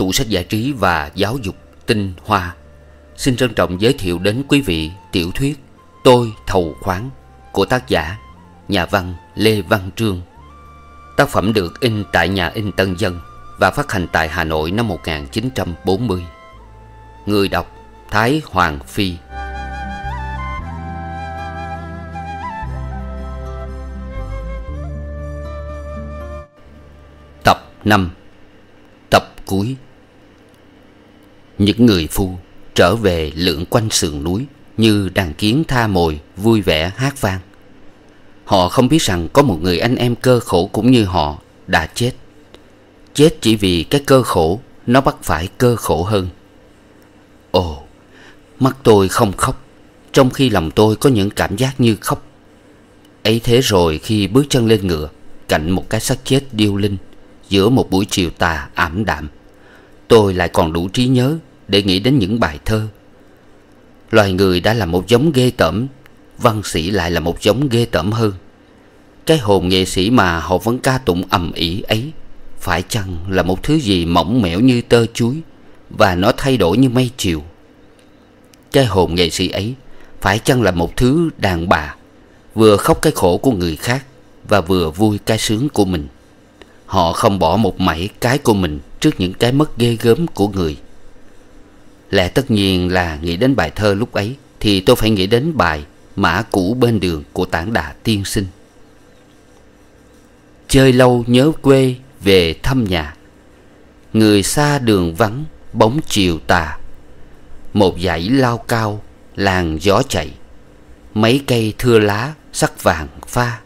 tủ sách giải trí và giáo dục tinh hoa Xin trân trọng giới thiệu đến quý vị tiểu thuyết Tôi Thầu Khoáng của tác giả nhà văn Lê Văn Trương Tác phẩm được in tại nhà in Tân Dân và phát hành tại Hà Nội năm 1940 Người đọc Thái Hoàng Phi Tập 5 Tập cuối những người phu trở về lượn quanh sườn núi Như đàn kiến tha mồi vui vẻ hát vang Họ không biết rằng có một người anh em cơ khổ cũng như họ đã chết Chết chỉ vì cái cơ khổ nó bắt phải cơ khổ hơn Ồ, mắt tôi không khóc Trong khi lòng tôi có những cảm giác như khóc ấy thế rồi khi bước chân lên ngựa cạnh một cái xác chết điêu linh giữa một buổi chiều tà ảm đạm tôi lại còn đủ trí nhớ để nghĩ đến những bài thơ Loài người đã là một giống ghê tởm Văn sĩ lại là một giống ghê tởm hơn Cái hồn nghệ sĩ mà họ vẫn ca tụng ầm ĩ ấy Phải chăng là một thứ gì mỏng mẻo như tơ chuối Và nó thay đổi như mây chiều Cái hồn nghệ sĩ ấy Phải chăng là một thứ đàn bà Vừa khóc cái khổ của người khác Và vừa vui cái sướng của mình Họ không bỏ một mảy cái của mình Trước những cái mất ghê gớm của người Lẽ tất nhiên là nghĩ đến bài thơ lúc ấy Thì tôi phải nghĩ đến bài Mã cũ bên đường của tảng đà tiên sinh Chơi lâu nhớ quê về thăm nhà Người xa đường vắng bóng chiều tà Một dãy lao cao làng gió chạy Mấy cây thưa lá sắc vàng pha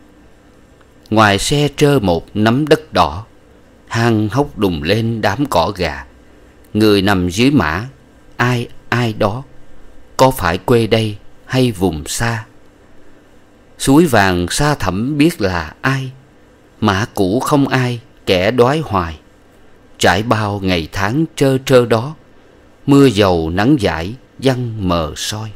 Ngoài xe trơ một nắm đất đỏ Hang hốc đùng lên đám cỏ gà Người nằm dưới mã ai ai đó có phải quê đây hay vùng xa suối vàng xa thẳm biết là ai mã cũ không ai kẻ đói hoài trải bao ngày tháng trơ trơ đó mưa dầu nắng dãi văng mờ soi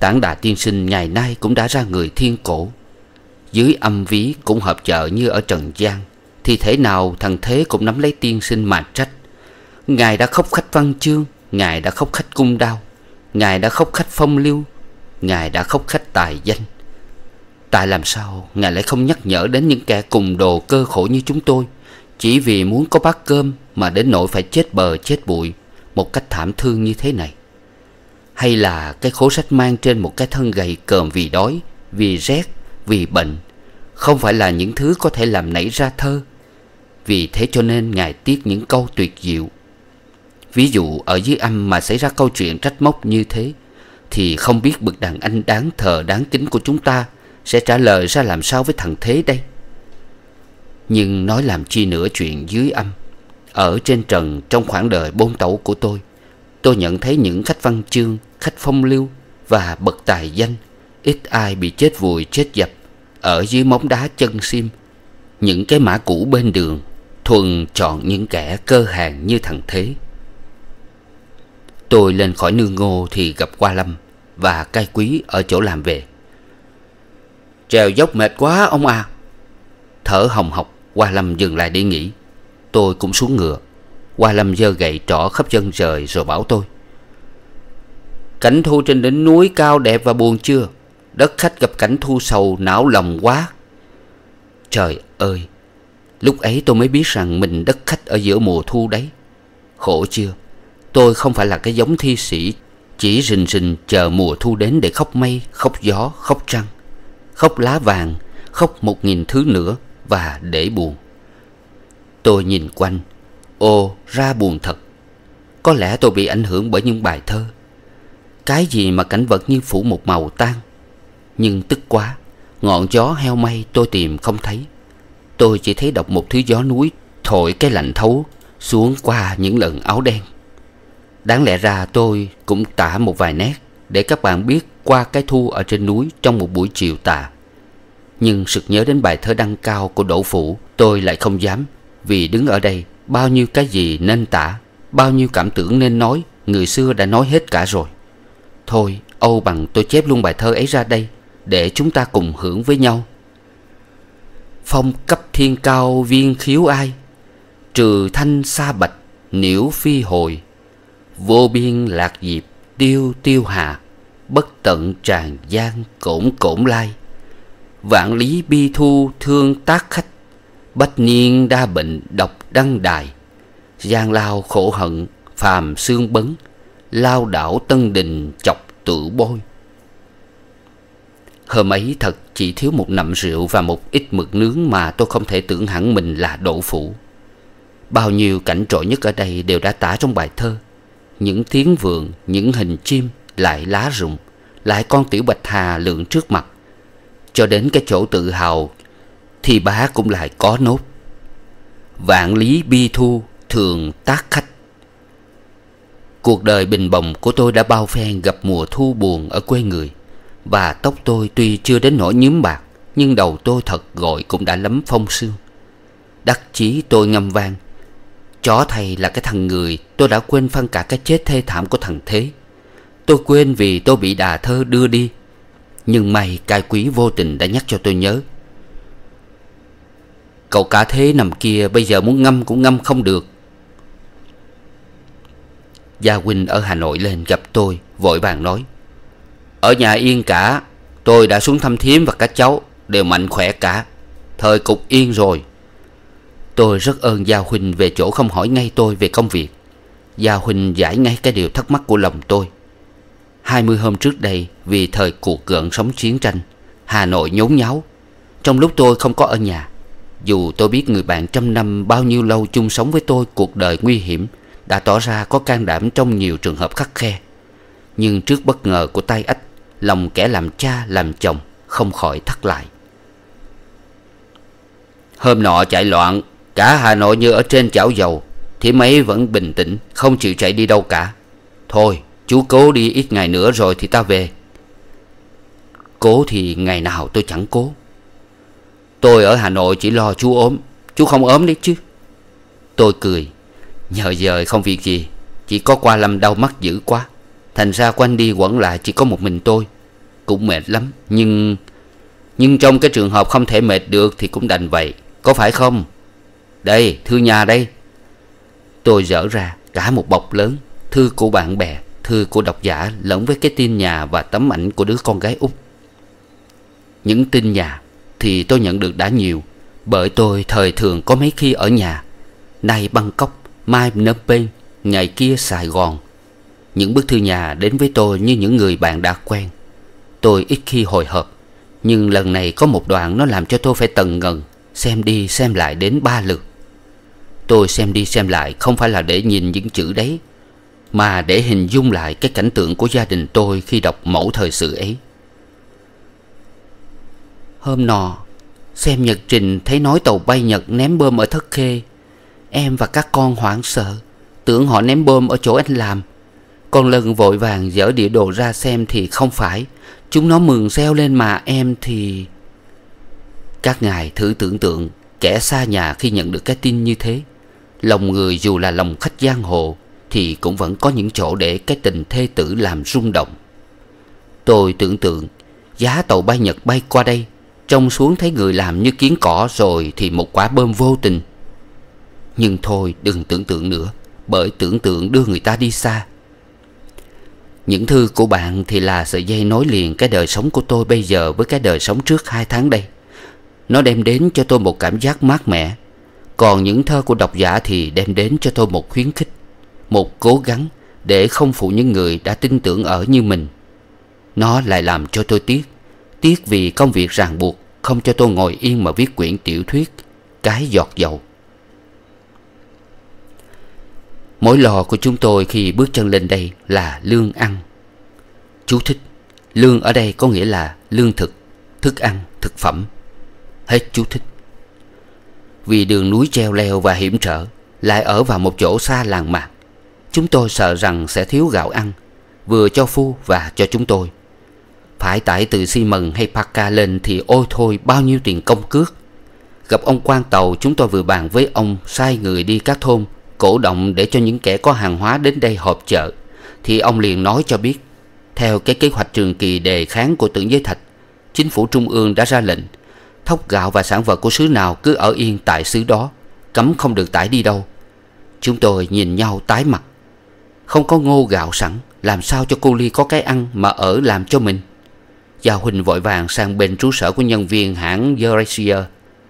tảng đà tiên sinh ngày nay cũng đã ra người thiên cổ dưới âm ví cũng hợp chợ như ở trần gian thì thế nào thằng thế cũng nắm lấy tiên sinh mà trách Ngài đã khóc khách văn chương Ngài đã khóc khách cung đao Ngài đã khóc khách phong lưu Ngài đã khóc khách tài danh Tại làm sao Ngài lại không nhắc nhở đến những kẻ cùng đồ cơ khổ như chúng tôi Chỉ vì muốn có bát cơm Mà đến nỗi phải chết bờ chết bụi Một cách thảm thương như thế này Hay là cái khổ sách mang trên một cái thân gầy còm vì đói Vì rét Vì bệnh Không phải là những thứ có thể làm nảy ra thơ Vì thế cho nên Ngài tiếc những câu tuyệt diệu Ví dụ ở dưới âm mà xảy ra câu chuyện trách móc như thế Thì không biết bậc đàn anh đáng thờ đáng kính của chúng ta Sẽ trả lời ra làm sao với thằng Thế đây Nhưng nói làm chi nữa chuyện dưới âm Ở trên trần trong khoảng đời bôn tẩu của tôi Tôi nhận thấy những khách văn chương, khách phong lưu và bậc tài danh Ít ai bị chết vùi chết dập ở dưới móng đá chân sim Những cái mã cũ bên đường Thuần chọn những kẻ cơ hàng như thằng Thế Tôi lên khỏi nương ngô thì gặp Qua Lâm Và cai quý ở chỗ làm về Trèo dốc mệt quá ông à Thở hồng hộc Qua Lâm dừng lại để nghỉ Tôi cũng xuống ngựa Qua Lâm giơ gậy trỏ khắp chân trời rồi bảo tôi Cảnh thu trên đỉnh núi cao đẹp và buồn chưa Đất khách gặp cảnh thu sầu não lòng quá Trời ơi Lúc ấy tôi mới biết rằng mình đất khách ở giữa mùa thu đấy Khổ chưa tôi không phải là cái giống thi sĩ chỉ rình rình chờ mùa thu đến để khóc mây khóc gió khóc trăng khóc lá vàng khóc một nghìn thứ nữa và để buồn tôi nhìn quanh ô ra buồn thật có lẽ tôi bị ảnh hưởng bởi những bài thơ cái gì mà cảnh vật như phủ một màu tan nhưng tức quá ngọn gió heo may tôi tìm không thấy tôi chỉ thấy đọc một thứ gió núi thổi cái lạnh thấu xuống qua những lần áo đen Đáng lẽ ra tôi cũng tả một vài nét để các bạn biết qua cái thu ở trên núi trong một buổi chiều tà. Nhưng sực nhớ đến bài thơ đăng cao của Đỗ Phủ tôi lại không dám vì đứng ở đây bao nhiêu cái gì nên tả, bao nhiêu cảm tưởng nên nói người xưa đã nói hết cả rồi. Thôi Âu bằng tôi chép luôn bài thơ ấy ra đây để chúng ta cùng hưởng với nhau. Phong cấp thiên cao viên khiếu ai Trừ thanh xa bạch Niễu phi hồi vô biên lạc diệp tiêu tiêu hà bất tận tràn gian cổn cổn lai vạn lý bi thu thương tác khách bách niên đa bệnh độc đăng đài gian lao khổ hận phàm xương bấn lao đảo tân đình chọc tự bôi hôm ấy thật chỉ thiếu một nậm rượu và một ít mực nướng mà tôi không thể tưởng hẳn mình là đỗ phủ bao nhiêu cảnh trội nhất ở đây đều đã tả trong bài thơ những tiếng vườn những hình chim lại lá rụng lại con tiểu bạch hà lượn trước mặt cho đến cái chỗ tự hào thì bá cũng lại có nốt vạn lý bi thu thường tác khách cuộc đời bình bồng của tôi đã bao phen gặp mùa thu buồn ở quê người và tóc tôi tuy chưa đến nỗi nhúm bạc nhưng đầu tôi thật gọi cũng đã lấm phong sương đắc chí tôi ngâm vang Chó thầy là cái thằng người Tôi đã quên phân cả cái chết thê thảm của thằng Thế Tôi quên vì tôi bị đà thơ đưa đi Nhưng mày cai quý vô tình đã nhắc cho tôi nhớ Cậu cả thế nằm kia bây giờ muốn ngâm cũng ngâm không được Gia Huynh ở Hà Nội lên gặp tôi Vội vàng nói Ở nhà yên cả Tôi đã xuống thăm thiếm và các cháu Đều mạnh khỏe cả Thời cục yên rồi Tôi rất ơn Gia Huynh về chỗ không hỏi ngay tôi về công việc Gia Huynh giải ngay cái điều thắc mắc của lòng tôi 20 hôm trước đây vì thời cuộc gợn sóng chiến tranh Hà Nội nhốn nháo Trong lúc tôi không có ở nhà Dù tôi biết người bạn trăm năm bao nhiêu lâu chung sống với tôi cuộc đời nguy hiểm Đã tỏ ra có can đảm trong nhiều trường hợp khắc khe Nhưng trước bất ngờ của tay ách Lòng kẻ làm cha làm chồng không khỏi thắt lại Hôm nọ chạy loạn Cả Hà Nội như ở trên chảo dầu thì mấy vẫn bình tĩnh Không chịu chạy đi đâu cả Thôi chú cố đi ít ngày nữa rồi thì ta về Cố thì ngày nào tôi chẳng cố Tôi ở Hà Nội chỉ lo chú ốm Chú không ốm đấy chứ Tôi cười Nhờ dời không việc gì Chỉ có qua lâm đau mắt dữ quá Thành ra quanh đi quẩn lại chỉ có một mình tôi Cũng mệt lắm Nhưng Nhưng trong cái trường hợp không thể mệt được Thì cũng đành vậy Có phải không đây thư nhà đây Tôi dở ra cả một bọc lớn Thư của bạn bè Thư của độc giả lẫn với cái tin nhà Và tấm ảnh của đứa con gái út Những tin nhà Thì tôi nhận được đã nhiều Bởi tôi thời thường có mấy khi ở nhà Nay Bangkok Mai Phnom Penh Ngày kia Sài Gòn Những bức thư nhà đến với tôi như những người bạn đã quen Tôi ít khi hồi hộp Nhưng lần này có một đoạn nó làm cho tôi phải tần ngần Xem đi xem lại đến ba lượt Tôi xem đi xem lại không phải là để nhìn những chữ đấy Mà để hình dung lại cái cảnh tượng của gia đình tôi khi đọc mẫu thời sự ấy Hôm nọ Xem nhật trình thấy nói tàu bay Nhật ném bom ở Thất Khê Em và các con hoảng sợ Tưởng họ ném bom ở chỗ anh làm Con lần vội vàng dở địa đồ ra xem thì không phải Chúng nó mừng reo lên mà em thì... Các ngài thử tưởng tượng kẻ xa nhà khi nhận được cái tin như thế Lòng người dù là lòng khách giang hồ Thì cũng vẫn có những chỗ để cái tình thê tử làm rung động Tôi tưởng tượng Giá tàu bay Nhật bay qua đây Trông xuống thấy người làm như kiến cỏ rồi Thì một quả bơm vô tình Nhưng thôi đừng tưởng tượng nữa Bởi tưởng tượng đưa người ta đi xa Những thư của bạn thì là sợi dây nối liền Cái đời sống của tôi bây giờ với cái đời sống trước hai tháng đây Nó đem đến cho tôi một cảm giác mát mẻ còn những thơ của độc giả thì đem đến cho tôi một khuyến khích một cố gắng để không phụ những người đã tin tưởng ở như mình nó lại làm cho tôi tiếc tiếc vì công việc ràng buộc không cho tôi ngồi yên mà viết quyển tiểu thuyết cái giọt dầu mỗi lò của chúng tôi khi bước chân lên đây là lương ăn chú thích lương ở đây có nghĩa là lương thực thức ăn thực phẩm hết chú thích vì đường núi treo leo và hiểm trở Lại ở vào một chỗ xa làng mạc Chúng tôi sợ rằng sẽ thiếu gạo ăn Vừa cho phu và cho chúng tôi Phải tải từ xi mần hay Paka lên Thì ôi thôi bao nhiêu tiền công cước Gặp ông quan tàu chúng tôi vừa bàn với ông Sai người đi các thôn Cổ động để cho những kẻ có hàng hóa đến đây họp chợ Thì ông liền nói cho biết Theo cái kế hoạch trường kỳ đề kháng của tưởng giới thạch Chính phủ trung ương đã ra lệnh Thóc gạo và sản vật của xứ nào cứ ở yên tại xứ đó Cấm không được tải đi đâu Chúng tôi nhìn nhau tái mặt Không có ngô gạo sẵn Làm sao cho cô Ly có cái ăn mà ở làm cho mình Gia Huỳnh vội vàng sang bên trụ sở của nhân viên hãng Eurasia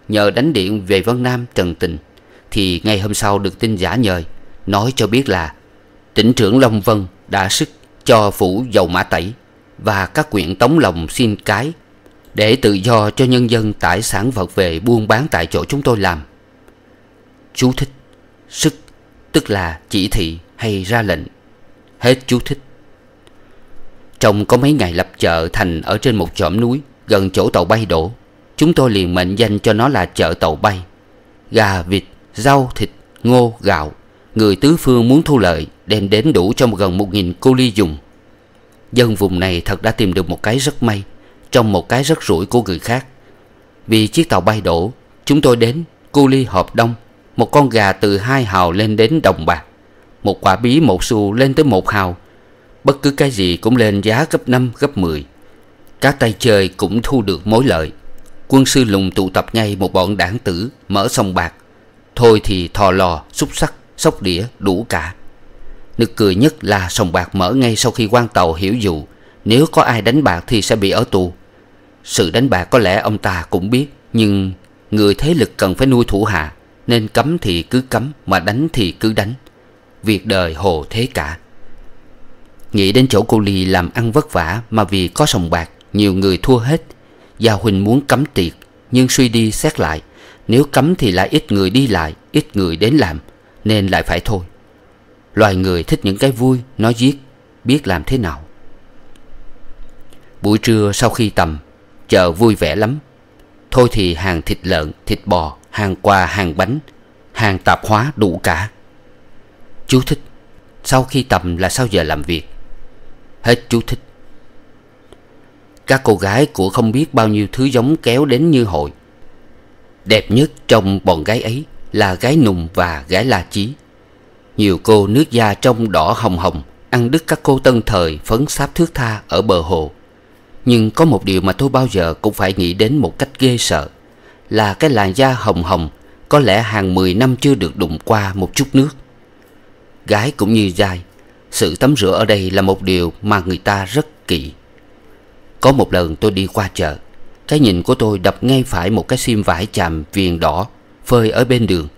Nhờ đánh điện về Vân Nam trần tình Thì ngày hôm sau được tin giả nhời Nói cho biết là Tỉnh trưởng Long Vân đã sức cho phủ dầu mã tẩy Và các quyện tống lòng xin cái để tự do cho nhân dân tải sản vật về buôn bán tại chỗ chúng tôi làm. Chú thích Sức tức là chỉ thị hay ra lệnh. Hết chú thích. Trong có mấy ngày lập chợ thành ở trên một chòm núi gần chỗ tàu bay đổ, chúng tôi liền mệnh danh cho nó là chợ tàu bay. Gà, vịt, rau, thịt, ngô, gạo, người tứ phương muốn thu lợi đem đến đủ cho gần một nghìn cô ly dùng. Dân vùng này thật đã tìm được một cái rất may – trong một cái rất rủi của người khác vì chiếc tàu bay đổ chúng tôi đến cu ly hộp đông một con gà từ hai hào lên đến đồng bạc một quả bí một xu lên tới một hào bất cứ cái gì cũng lên giá gấp năm gấp mười các tay chơi cũng thu được mối lợi quân sư lùng tụ tập ngay một bọn đảng tử mở sòng bạc thôi thì thò lò xúc sắc sóc đĩa đủ cả nực cười nhất là sòng bạc mở ngay sau khi quan tàu hiểu dù nếu có ai đánh bạc thì sẽ bị ở tù sự đánh bạc có lẽ ông ta cũng biết Nhưng người thế lực cần phải nuôi thủ hạ Nên cấm thì cứ cấm Mà đánh thì cứ đánh Việc đời hồ thế cả Nghĩ đến chỗ cô Ly làm ăn vất vả Mà vì có sòng bạc Nhiều người thua hết Gia Huỳnh muốn cấm tiệc Nhưng suy đi xét lại Nếu cấm thì lại ít người đi lại Ít người đến làm Nên lại phải thôi Loài người thích những cái vui Nó giết Biết làm thế nào Buổi trưa sau khi tầm chờ vui vẻ lắm Thôi thì hàng thịt lợn, thịt bò, hàng quà, hàng bánh Hàng tạp hóa đủ cả Chú thích Sau khi tầm là sau giờ làm việc Hết chú thích Các cô gái của không biết bao nhiêu thứ giống kéo đến như hội Đẹp nhất trong bọn gái ấy là gái nùng và gái la chí Nhiều cô nước da trong đỏ hồng hồng Ăn đứt các cô tân thời phấn sáp thước tha ở bờ hồ nhưng có một điều mà tôi bao giờ cũng phải nghĩ đến một cách ghê sợ Là cái làn da hồng hồng Có lẽ hàng 10 năm chưa được đụng qua một chút nước Gái cũng như dai Sự tắm rửa ở đây là một điều mà người ta rất kỹ Có một lần tôi đi qua chợ Cái nhìn của tôi đập ngay phải một cái sim vải chàm viền đỏ Phơi ở bên đường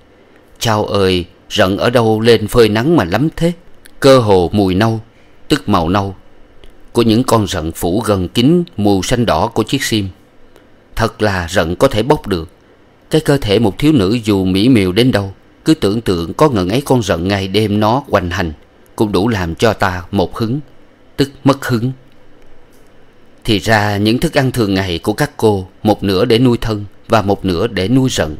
Chao ơi, rận ở đâu lên phơi nắng mà lắm thế Cơ hồ mùi nâu Tức màu nâu của những con rận phủ gần kín mù xanh đỏ của chiếc sim Thật là rận có thể bốc được Cái cơ thể một thiếu nữ dù mỹ miều đến đâu Cứ tưởng tượng có ngần ấy con rận ngày đêm nó hoành hành Cũng đủ làm cho ta một hứng Tức mất hứng Thì ra những thức ăn thường ngày của các cô Một nửa để nuôi thân và một nửa để nuôi rận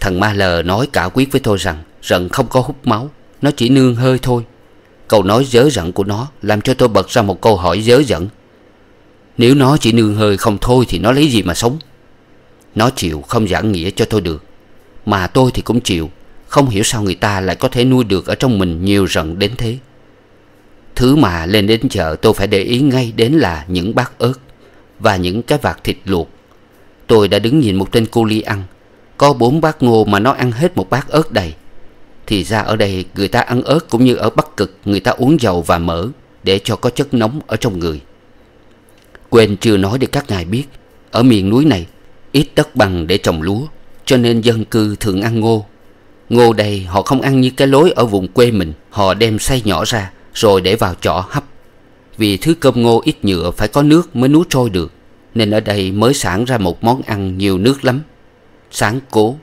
Thằng Ma Lờ nói cả quyết với tôi rằng Rận không có hút máu Nó chỉ nương hơi thôi Câu nói dớ dẫn của nó Làm cho tôi bật ra một câu hỏi dớ dẫn Nếu nó chỉ nương hơi không thôi Thì nó lấy gì mà sống Nó chịu không giảng nghĩa cho tôi được Mà tôi thì cũng chịu Không hiểu sao người ta lại có thể nuôi được Ở trong mình nhiều rận đến thế Thứ mà lên đến chợ tôi phải để ý ngay đến là những bát ớt Và những cái vạt thịt luộc Tôi đã đứng nhìn một tên cu ly ăn Có bốn bát ngô mà nó ăn hết một bát ớt đầy thì ra ở đây người ta ăn ớt cũng như ở Bắc Cực người ta uống dầu và mỡ để cho có chất nóng ở trong người. Quên chưa nói để các ngài biết, ở miền núi này ít đất bằng để trồng lúa cho nên dân cư thường ăn ngô. Ngô đây họ không ăn như cái lối ở vùng quê mình, họ đem xay nhỏ ra rồi để vào chỏ hấp. Vì thứ cơm ngô ít nhựa phải có nước mới nuốt trôi được, nên ở đây mới sản ra một món ăn nhiều nước lắm. Sáng cố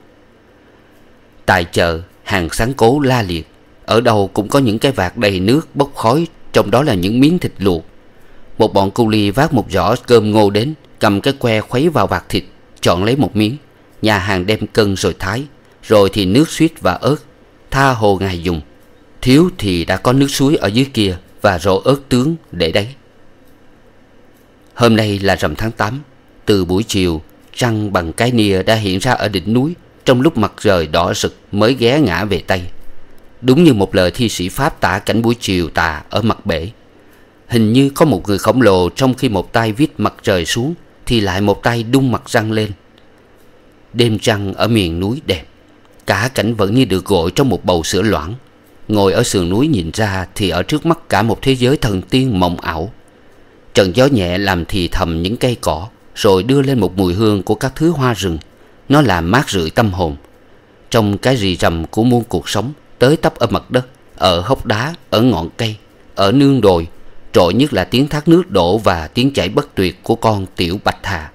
Tại chợ hàng sáng cố la liệt ở đâu cũng có những cái vạt đầy nước bốc khói trong đó là những miếng thịt luộc một bọn cu ly vác một giỏ cơm ngô đến cầm cái que khuấy vào vạt thịt chọn lấy một miếng nhà hàng đem cân rồi thái rồi thì nước suýt và ớt tha hồ ngài dùng thiếu thì đã có nước suối ở dưới kia và rổ ớt tướng để đấy hôm nay là rằm tháng 8 từ buổi chiều trăng bằng cái nia đã hiện ra ở đỉnh núi trong lúc mặt trời đỏ rực mới ghé ngã về tây đúng như một lời thi sĩ pháp tả cảnh buổi chiều tà ở mặt bể hình như có một người khổng lồ trong khi một tay viết mặt trời xuống thì lại một tay đung mặt răng lên đêm trăng ở miền núi đẹp cả cảnh vẫn như được gội trong một bầu sữa loãng ngồi ở sườn núi nhìn ra thì ở trước mắt cả một thế giới thần tiên mộng ảo trận gió nhẹ làm thì thầm những cây cỏ rồi đưa lên một mùi hương của các thứ hoa rừng nó làm mát rượi tâm hồn trong cái rì rầm của muôn cuộc sống tới tấp ở mặt đất ở hốc đá ở ngọn cây ở nương đồi trội nhất là tiếng thác nước đổ và tiếng chảy bất tuyệt của con tiểu bạch hà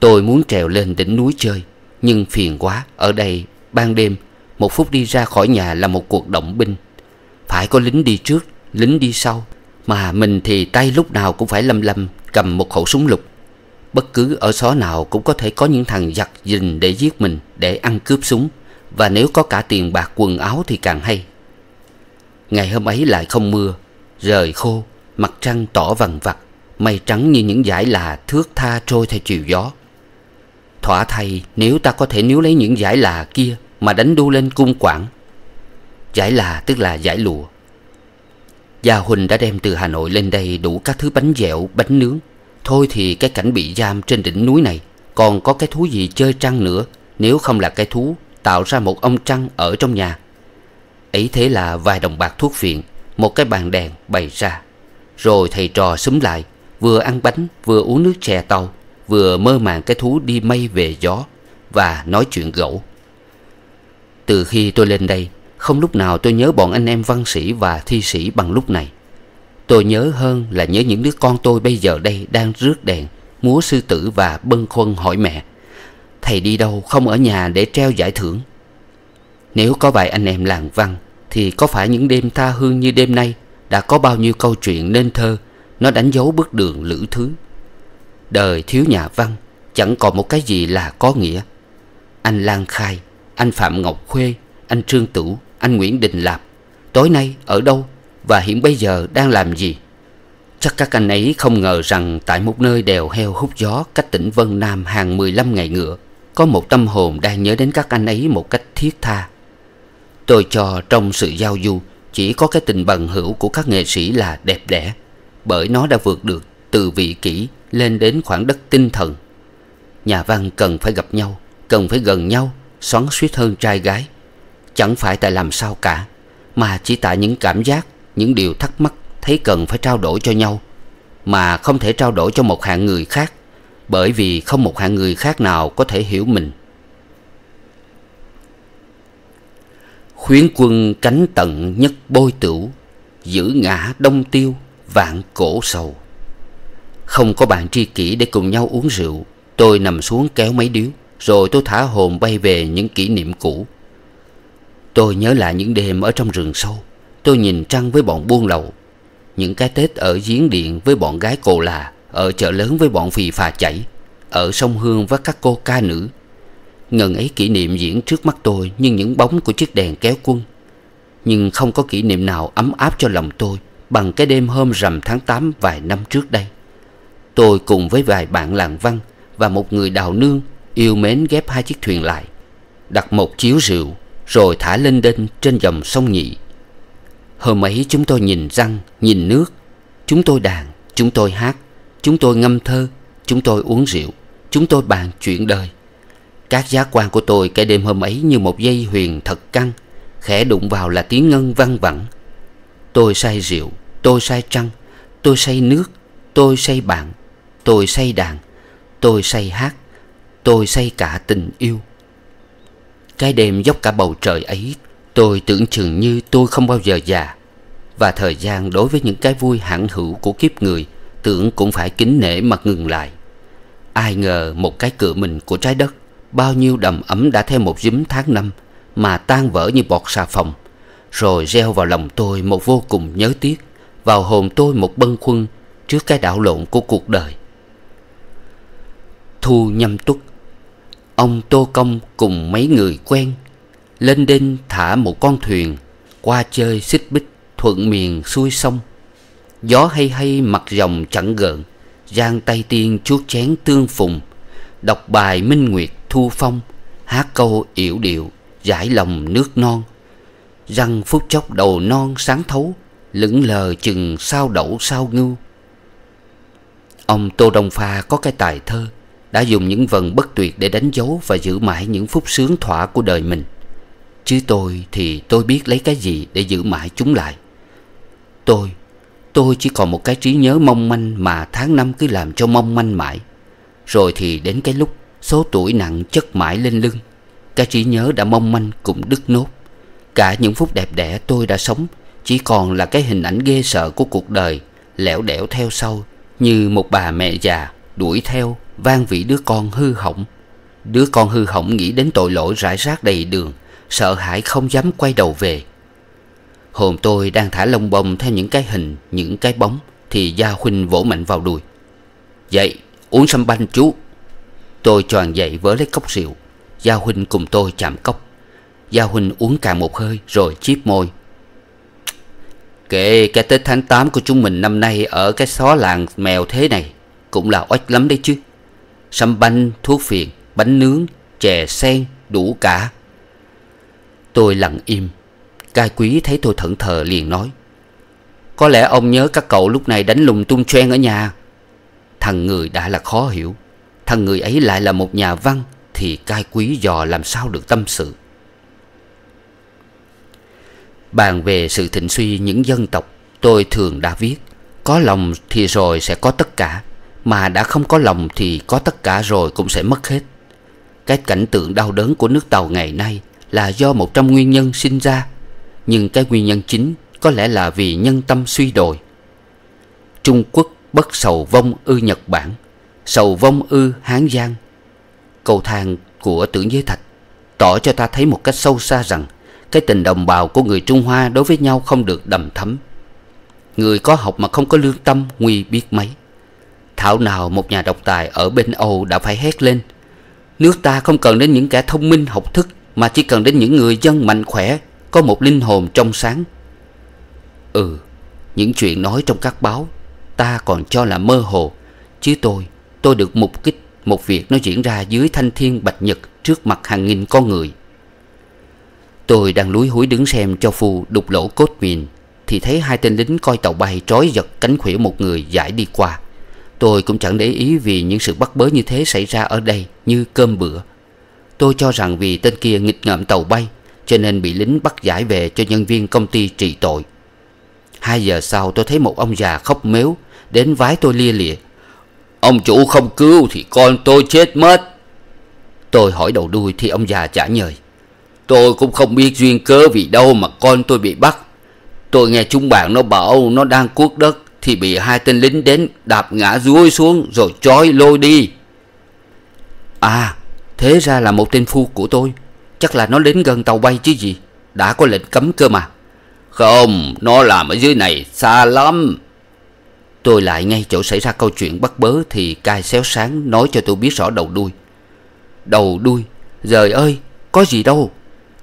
tôi muốn trèo lên đỉnh núi chơi nhưng phiền quá ở đây ban đêm một phút đi ra khỏi nhà là một cuộc động binh phải có lính đi trước lính đi sau mà mình thì tay lúc nào cũng phải lâm lâm cầm một khẩu súng lục Bất cứ ở xó nào cũng có thể có những thằng giặc dình để giết mình Để ăn cướp súng Và nếu có cả tiền bạc quần áo thì càng hay Ngày hôm ấy lại không mưa Rời khô Mặt trăng tỏ vằn vặt Mây trắng như những dải là thước tha trôi theo chiều gió Thỏa thay nếu ta có thể níu lấy những dải là kia Mà đánh đu lên cung quảng Giải là tức là giải lụa Gia Huỳnh đã đem từ Hà Nội lên đây đủ các thứ bánh dẻo, bánh nướng Thôi thì cái cảnh bị giam trên đỉnh núi này Còn có cái thú gì chơi trăng nữa Nếu không là cái thú tạo ra một ông trăng ở trong nhà Ấy thế là vài đồng bạc thuốc phiện Một cái bàn đèn bày ra Rồi thầy trò xúm lại Vừa ăn bánh vừa uống nước chè tàu Vừa mơ màng cái thú đi mây về gió Và nói chuyện gẫu Từ khi tôi lên đây Không lúc nào tôi nhớ bọn anh em văn sĩ và thi sĩ bằng lúc này Tôi nhớ hơn là nhớ những đứa con tôi bây giờ đây đang rước đèn, múa sư tử và bâng khuâng hỏi mẹ. Thầy đi đâu không ở nhà để treo giải thưởng. Nếu có vài anh em làng văn thì có phải những đêm tha hương như đêm nay đã có bao nhiêu câu chuyện nên thơ nó đánh dấu bước đường lữ thứ. Đời thiếu nhà văn chẳng còn một cái gì là có nghĩa. Anh Lan Khai, anh Phạm Ngọc Khuê, anh Trương Tửu, anh Nguyễn Đình Lạp tối nay ở đâu và hiện bây giờ đang làm gì chắc các anh ấy không ngờ rằng tại một nơi đèo heo hút gió cách tỉnh vân nam hàng mười lăm ngày ngựa có một tâm hồn đang nhớ đến các anh ấy một cách thiết tha tôi cho trong sự giao du chỉ có cái tình bằng hữu của các nghệ sĩ là đẹp đẽ bởi nó đã vượt được từ vị kỷ lên đến khoảng đất tinh thần nhà văn cần phải gặp nhau cần phải gần nhau xoắn suýt hơn trai gái chẳng phải tại làm sao cả mà chỉ tại những cảm giác những điều thắc mắc thấy cần phải trao đổi cho nhau mà không thể trao đổi cho một hạng người khác bởi vì không một hạng người khác nào có thể hiểu mình khuyến quân cánh tận nhất bôi tửu giữ ngã đông tiêu vạn cổ sầu không có bạn tri kỷ để cùng nhau uống rượu tôi nằm xuống kéo mấy điếu rồi tôi thả hồn bay về những kỷ niệm cũ tôi nhớ lại những đêm ở trong rừng sâu Tôi nhìn trăng với bọn buôn lậu Những cái Tết ở giếng điện với bọn gái cồ là Ở chợ lớn với bọn phì phà chảy Ở sông Hương với các cô ca nữ Ngần ấy kỷ niệm diễn trước mắt tôi Như những bóng của chiếc đèn kéo quân Nhưng không có kỷ niệm nào ấm áp cho lòng tôi Bằng cái đêm hôm rằm tháng 8 vài năm trước đây Tôi cùng với vài bạn làng văn Và một người đào nương Yêu mến ghép hai chiếc thuyền lại Đặt một chiếu rượu Rồi thả lên đênh trên dòng sông nhị Hôm ấy chúng tôi nhìn răng, nhìn nước Chúng tôi đàn, chúng tôi hát Chúng tôi ngâm thơ, chúng tôi uống rượu Chúng tôi bàn chuyện đời Các giác quan của tôi cái đêm hôm ấy như một dây huyền thật căng Khẽ đụng vào là tiếng ngân văng vẳng Tôi say rượu, tôi say trăng Tôi say nước, tôi say bạn Tôi say đàn, tôi say hát Tôi say cả tình yêu Cái đêm dốc cả bầu trời ấy Tôi tưởng chừng như tôi không bao giờ già Và thời gian đối với những cái vui hẳn hữu của kiếp người Tưởng cũng phải kính nể mà ngừng lại Ai ngờ một cái cửa mình của trái đất Bao nhiêu đầm ấm đã theo một dím tháng năm Mà tan vỡ như bọt xà phòng Rồi gieo vào lòng tôi một vô cùng nhớ tiếc Vào hồn tôi một bâng khuâng Trước cái đảo lộn của cuộc đời Thu nhâm tuất Ông Tô Công cùng mấy người quen lên đinh thả một con thuyền qua chơi xích bích thuận miền xuôi sông gió hay hay mặt dòng chẳng gợn giang tay tiên chuốt chén tương phùng đọc bài minh nguyệt thu phong hát câu yểu điệu giải lòng nước non răng phút chốc đầu non sáng thấu lững lờ chừng sao đậu sao ngưu ông tô đông pha có cái tài thơ đã dùng những vần bất tuyệt để đánh dấu và giữ mãi những phút sướng thỏa của đời mình Chứ tôi thì tôi biết lấy cái gì để giữ mãi chúng lại Tôi, tôi chỉ còn một cái trí nhớ mong manh mà tháng năm cứ làm cho mong manh mãi Rồi thì đến cái lúc số tuổi nặng chất mãi lên lưng Cái trí nhớ đã mong manh cũng đứt nốt Cả những phút đẹp đẽ tôi đã sống Chỉ còn là cái hình ảnh ghê sợ của cuộc đời Lẻo đẻo theo sau Như một bà mẹ già đuổi theo Vang vĩ đứa con hư hỏng Đứa con hư hỏng nghĩ đến tội lỗi rải rác đầy đường Sợ hãi không dám quay đầu về Hồn tôi đang thả lông bông Theo những cái hình, những cái bóng Thì Gia Huynh vỗ mạnh vào đùi Dậy, uống sâm banh chú Tôi tròn dậy vớ lấy cốc rượu Gia Huynh cùng tôi chạm cốc Gia Huynh uống cạn một hơi Rồi chiếp môi Kệ cái Tết tháng 8 của chúng mình năm nay Ở cái xó làng mèo thế này Cũng là oách lắm đấy chứ Sâm banh, thuốc phiện, bánh nướng, chè sen Đủ cả Tôi lặng im Cai quý thấy tôi thẫn thờ liền nói Có lẽ ông nhớ các cậu lúc này đánh lùng tung choen ở nhà Thằng người đã là khó hiểu Thằng người ấy lại là một nhà văn Thì cai quý dò làm sao được tâm sự Bàn về sự thịnh suy những dân tộc Tôi thường đã viết Có lòng thì rồi sẽ có tất cả Mà đã không có lòng thì có tất cả rồi cũng sẽ mất hết Cái cảnh tượng đau đớn của nước Tàu ngày nay là do một trong nguyên nhân sinh ra nhưng cái nguyên nhân chính có lẽ là vì nhân tâm suy đồi trung quốc bất sầu vong ư nhật bản sầu vong ư hán giang câu thang của tưởng giới thạch tỏ cho ta thấy một cách sâu xa rằng cái tình đồng bào của người trung hoa đối với nhau không được đầm thấm người có học mà không có lương tâm nguy biết mấy thảo nào một nhà độc tài ở bên âu đã phải hét lên nước ta không cần đến những kẻ thông minh học thức mà chỉ cần đến những người dân mạnh khỏe Có một linh hồn trong sáng Ừ Những chuyện nói trong các báo Ta còn cho là mơ hồ Chứ tôi Tôi được mục kích Một việc nó diễn ra dưới thanh thiên bạch nhật Trước mặt hàng nghìn con người Tôi đang lúi húi đứng xem cho phù đục lỗ cốt mìn Thì thấy hai tên lính coi tàu bay trói giật cánh khuỷu một người giải đi qua Tôi cũng chẳng để ý vì những sự bắt bớ như thế xảy ra ở đây như cơm bữa Tôi cho rằng vì tên kia nghịch ngợm tàu bay Cho nên bị lính bắt giải về cho nhân viên công ty trị tội Hai giờ sau tôi thấy một ông già khóc mếu Đến vái tôi lia lịa Ông chủ không cứu thì con tôi chết mất Tôi hỏi đầu đuôi thì ông già trả nhời Tôi cũng không biết duyên cớ vì đâu mà con tôi bị bắt Tôi nghe chúng bạn nó bảo nó đang cuốc đất Thì bị hai tên lính đến đạp ngã rúi xuống rồi trói lôi đi À Thế ra là một tên phu của tôi Chắc là nó đến gần tàu bay chứ gì Đã có lệnh cấm cơ mà Không, nó làm ở dưới này xa lắm Tôi lại ngay chỗ xảy ra câu chuyện bắt bớ Thì cai xéo sáng nói cho tôi biết rõ đầu đuôi Đầu đuôi trời ơi, có gì đâu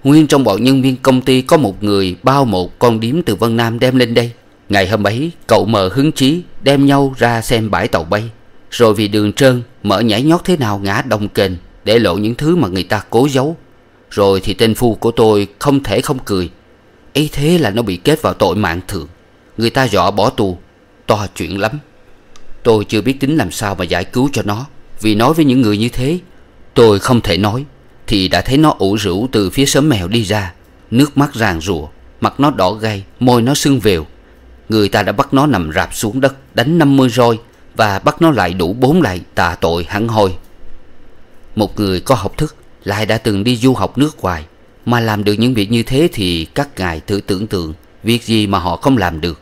Nguyên trong bọn nhân viên công ty có một người bao một con điếm từ Vân Nam đem lên đây Ngày hôm ấy, cậu mờ hứng chí đem nhau ra xem bãi tàu bay Rồi vì đường trơn, mở nhảy nhót thế nào ngã đồng kềnh để lộ những thứ mà người ta cố giấu rồi thì tên phu của tôi không thể không cười ấy thế là nó bị kết vào tội mạng thượng người ta dọa bỏ tù to chuyện lắm tôi chưa biết tính làm sao mà giải cứu cho nó vì nói với những người như thế tôi không thể nói thì đã thấy nó ủ rũ từ phía sớm mèo đi ra nước mắt ràng rùa mặt nó đỏ gay môi nó sưng vều người ta đã bắt nó nằm rạp xuống đất đánh năm mươi roi và bắt nó lại đủ bốn lại tà tội hẳn hôi. Một người có học thức Lại đã từng đi du học nước ngoài Mà làm được những việc như thế thì các ngài thử tưởng tượng Việc gì mà họ không làm được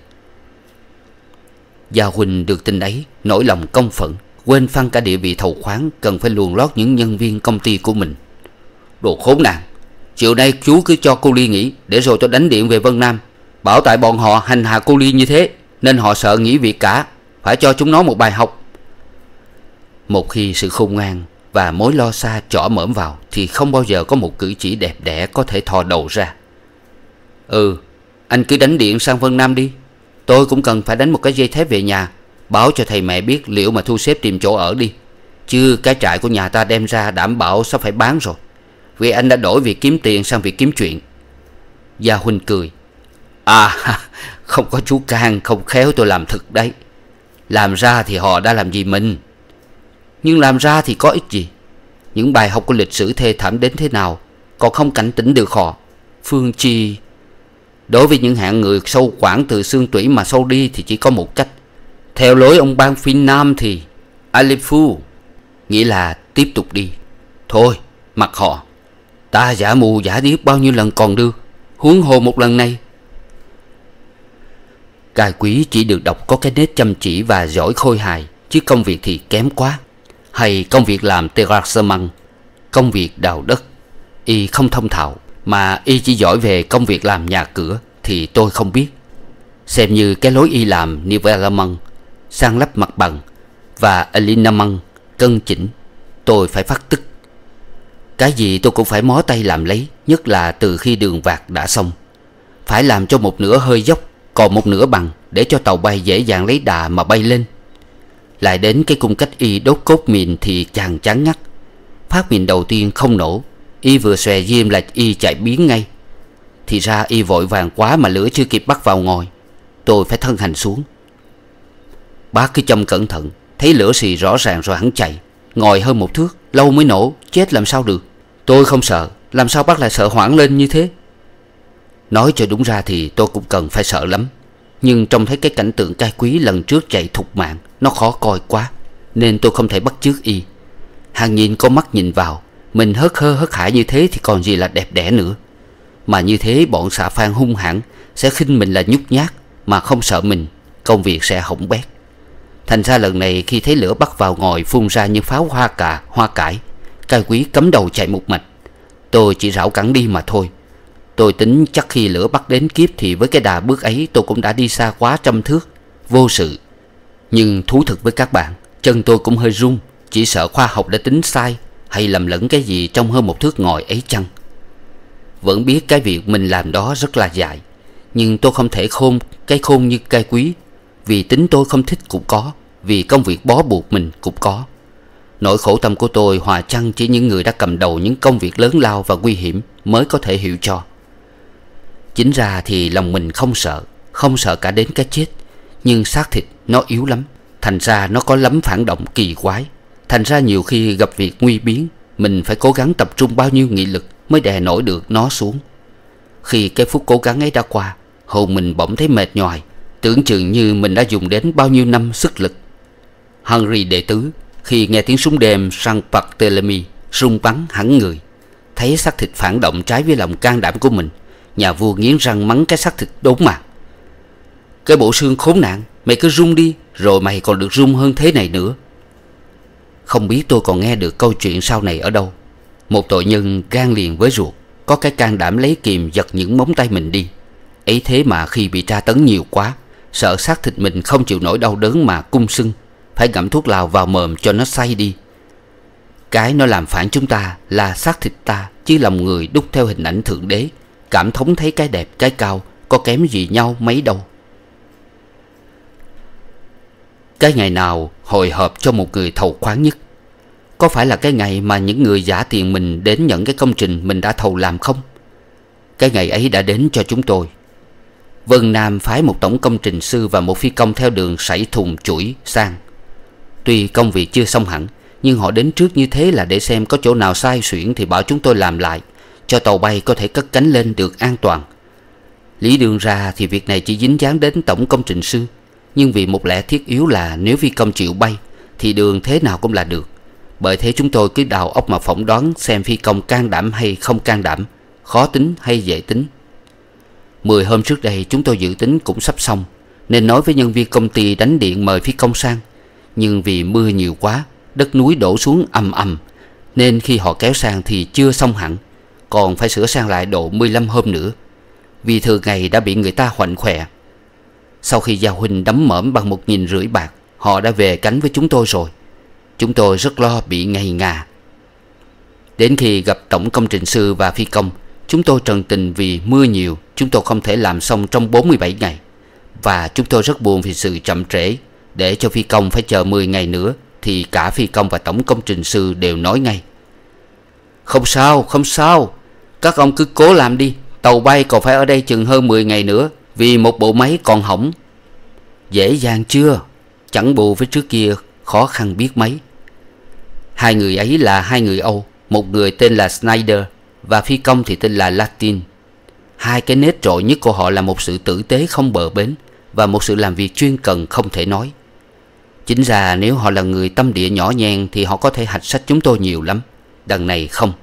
Gia Huỳnh được tin ấy Nổi lòng công phận Quên phăng cả địa vị thầu khoáng Cần phải luồn lót những nhân viên công ty của mình Đồ khốn nạn Chiều nay chú cứ cho cô Ly nghỉ Để rồi cho đánh điện về Vân Nam Bảo tại bọn họ hành hạ cô Ly như thế Nên họ sợ nghỉ việc cả Phải cho chúng nó một bài học Một khi sự khôn ngoan và mối lo xa trỏ mởm vào thì không bao giờ có một cử chỉ đẹp đẽ có thể thò đầu ra ừ anh cứ đánh điện sang vân nam đi tôi cũng cần phải đánh một cái dây thép về nhà báo cho thầy mẹ biết liệu mà thu xếp tìm chỗ ở đi chứ cái trại của nhà ta đem ra đảm bảo sắp phải bán rồi vì anh đã đổi việc kiếm tiền sang việc kiếm chuyện gia huynh cười à không có chú can không khéo tôi làm thực đấy làm ra thì họ đã làm gì mình nhưng làm ra thì có ích gì những bài học của lịch sử thê thảm đến thế nào còn không cảnh tỉnh được họ phương chi đối với những hạng người sâu khoảng từ xương tủy mà sâu đi thì chỉ có một cách theo lối ông ban phi nam thì alifu nghĩa là tiếp tục đi thôi mặc họ ta giả mù giả điếc bao nhiêu lần còn đưa huống hồ một lần này cai quý chỉ được đọc có cái nét chăm chỉ và giỏi khôi hài chứ công việc thì kém quá hay công việc làm terraserman công việc đào đất y không thông thạo mà y chỉ giỏi về công việc làm nhà cửa thì tôi không biết xem như cái lối y làm nivellamon sang lắp mặt bằng và alinamang, cân chỉnh tôi phải phát tức cái gì tôi cũng phải mó tay làm lấy nhất là từ khi đường vạt đã xong phải làm cho một nửa hơi dốc còn một nửa bằng để cho tàu bay dễ dàng lấy đà mà bay lên lại đến cái cung cách y đốt cốt mìn thì chàng chán ngắt Phát mìn đầu tiên không nổ Y vừa xòe diêm là y chạy biến ngay Thì ra y vội vàng quá mà lửa chưa kịp bắt vào ngồi Tôi phải thân hành xuống Bác cứ châm cẩn thận Thấy lửa xì rõ ràng rồi hắn chạy Ngồi hơn một thước Lâu mới nổ Chết làm sao được Tôi không sợ Làm sao bác lại sợ hoảng lên như thế Nói cho đúng ra thì tôi cũng cần phải sợ lắm Nhưng trông thấy cái cảnh tượng cai quý lần trước chạy thục mạng nó khó coi quá Nên tôi không thể bắt chước y Hàng nhìn có mắt nhìn vào Mình hớt hơ hớt hải như thế thì còn gì là đẹp đẽ nữa Mà như thế bọn xạ phan hung hãn Sẽ khinh mình là nhút nhát Mà không sợ mình Công việc sẽ hỏng bét Thành ra lần này khi thấy lửa bắt vào ngồi phun ra như pháo hoa cà, hoa cải Cai quý cấm đầu chạy một mạch Tôi chỉ rảo cẳng đi mà thôi Tôi tính chắc khi lửa bắt đến kiếp thì với cái đà bước ấy tôi cũng đã đi xa quá trăm thước Vô sự nhưng thú thực với các bạn Chân tôi cũng hơi run Chỉ sợ khoa học đã tính sai Hay lầm lẫn cái gì trong hơn một thước ngồi ấy chăng Vẫn biết cái việc mình làm đó rất là dài Nhưng tôi không thể khôn Cái khôn như cây quý Vì tính tôi không thích cũng có Vì công việc bó buộc mình cũng có Nỗi khổ tâm của tôi hòa chăng chỉ những người đã cầm đầu những công việc lớn lao và nguy hiểm mới có thể hiểu cho. Chính ra thì lòng mình không sợ, không sợ cả đến cái chết, nhưng xác thịt nó yếu lắm Thành ra nó có lắm phản động kỳ quái Thành ra nhiều khi gặp việc nguy biến Mình phải cố gắng tập trung bao nhiêu nghị lực Mới đè nổi được nó xuống Khi cái phút cố gắng ấy đã qua Hồn mình bỗng thấy mệt nhòi Tưởng chừng như mình đã dùng đến bao nhiêu năm sức lực Henry đệ tứ Khi nghe tiếng súng đêm sang Barthélemy Rung bắn hẳn người Thấy xác thịt phản động trái với lòng can đảm của mình Nhà vua nghiến răng mắng cái xác thịt đốn mà, Cái bộ xương khốn nạn Mày cứ rung đi Rồi mày còn được rung hơn thế này nữa Không biết tôi còn nghe được câu chuyện sau này ở đâu Một tội nhân gan liền với ruột Có cái can đảm lấy kìm giật những móng tay mình đi ấy thế mà khi bị tra tấn nhiều quá Sợ xác thịt mình không chịu nổi đau đớn mà cung sưng Phải ngậm thuốc lào vào mồm cho nó say đi Cái nó làm phản chúng ta là xác thịt ta Chứ lòng người đúc theo hình ảnh Thượng Đế Cảm thống thấy cái đẹp cái cao Có kém gì nhau mấy đâu Cái ngày nào hồi hộp cho một người thầu khoáng nhất Có phải là cái ngày mà những người giả tiền mình Đến nhận cái công trình mình đã thầu làm không Cái ngày ấy đã đến cho chúng tôi Vân Nam phái một tổng công trình sư và một phi công theo đường sảy thùng chuỗi sang Tuy công việc chưa xong hẳn Nhưng họ đến trước như thế là để xem có chỗ nào sai xuyển thì bảo chúng tôi làm lại Cho tàu bay có thể cất cánh lên được an toàn Lý đường ra thì việc này chỉ dính dáng đến tổng công trình sư nhưng vì một lẽ thiết yếu là nếu phi công chịu bay Thì đường thế nào cũng là được Bởi thế chúng tôi cứ đào ốc mà phỏng đoán Xem phi công can đảm hay không can đảm Khó tính hay dễ tính Mười hôm trước đây chúng tôi dự tính cũng sắp xong Nên nói với nhân viên công ty đánh điện mời phi công sang Nhưng vì mưa nhiều quá Đất núi đổ xuống ầm ầm Nên khi họ kéo sang thì chưa xong hẳn Còn phải sửa sang lại độ 15 hôm nữa Vì thường ngày đã bị người ta hoành khỏe sau khi giao Huynh đấm mởm bằng một nghìn rưỡi bạc Họ đã về cánh với chúng tôi rồi Chúng tôi rất lo bị ngày ngà Đến khi gặp tổng công trình sư và phi công Chúng tôi trần tình vì mưa nhiều Chúng tôi không thể làm xong trong 47 ngày Và chúng tôi rất buồn vì sự chậm trễ Để cho phi công phải chờ 10 ngày nữa Thì cả phi công và tổng công trình sư đều nói ngay Không sao, không sao Các ông cứ cố làm đi Tàu bay còn phải ở đây chừng hơn 10 ngày nữa vì một bộ máy còn hỏng dễ dàng chưa chẳng bù với trước kia khó khăn biết mấy hai người ấy là hai người âu một người tên là snyder và phi công thì tên là latin hai cái nết trội nhất của họ là một sự tử tế không bờ bến và một sự làm việc chuyên cần không thể nói chính ra nếu họ là người tâm địa nhỏ nhen thì họ có thể hạch sách chúng tôi nhiều lắm đằng này không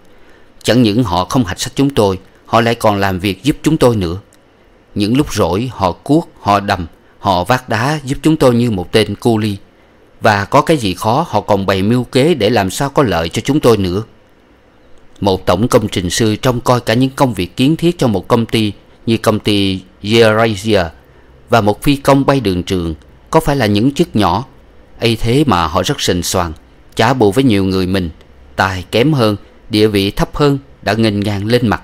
chẳng những họ không hạch sách chúng tôi họ lại còn làm việc giúp chúng tôi nữa những lúc rỗi họ cuốc, họ đầm, họ vác đá giúp chúng tôi như một tên cu ly. Và có cái gì khó họ còn bày mưu kế để làm sao có lợi cho chúng tôi nữa. Một tổng công trình sư trông coi cả những công việc kiến thiết cho một công ty như công ty Eurasia và một phi công bay đường trường có phải là những chức nhỏ. ấy thế mà họ rất sình soàn, chả bù với nhiều người mình, tài kém hơn, địa vị thấp hơn đã nghênh ngang lên mặt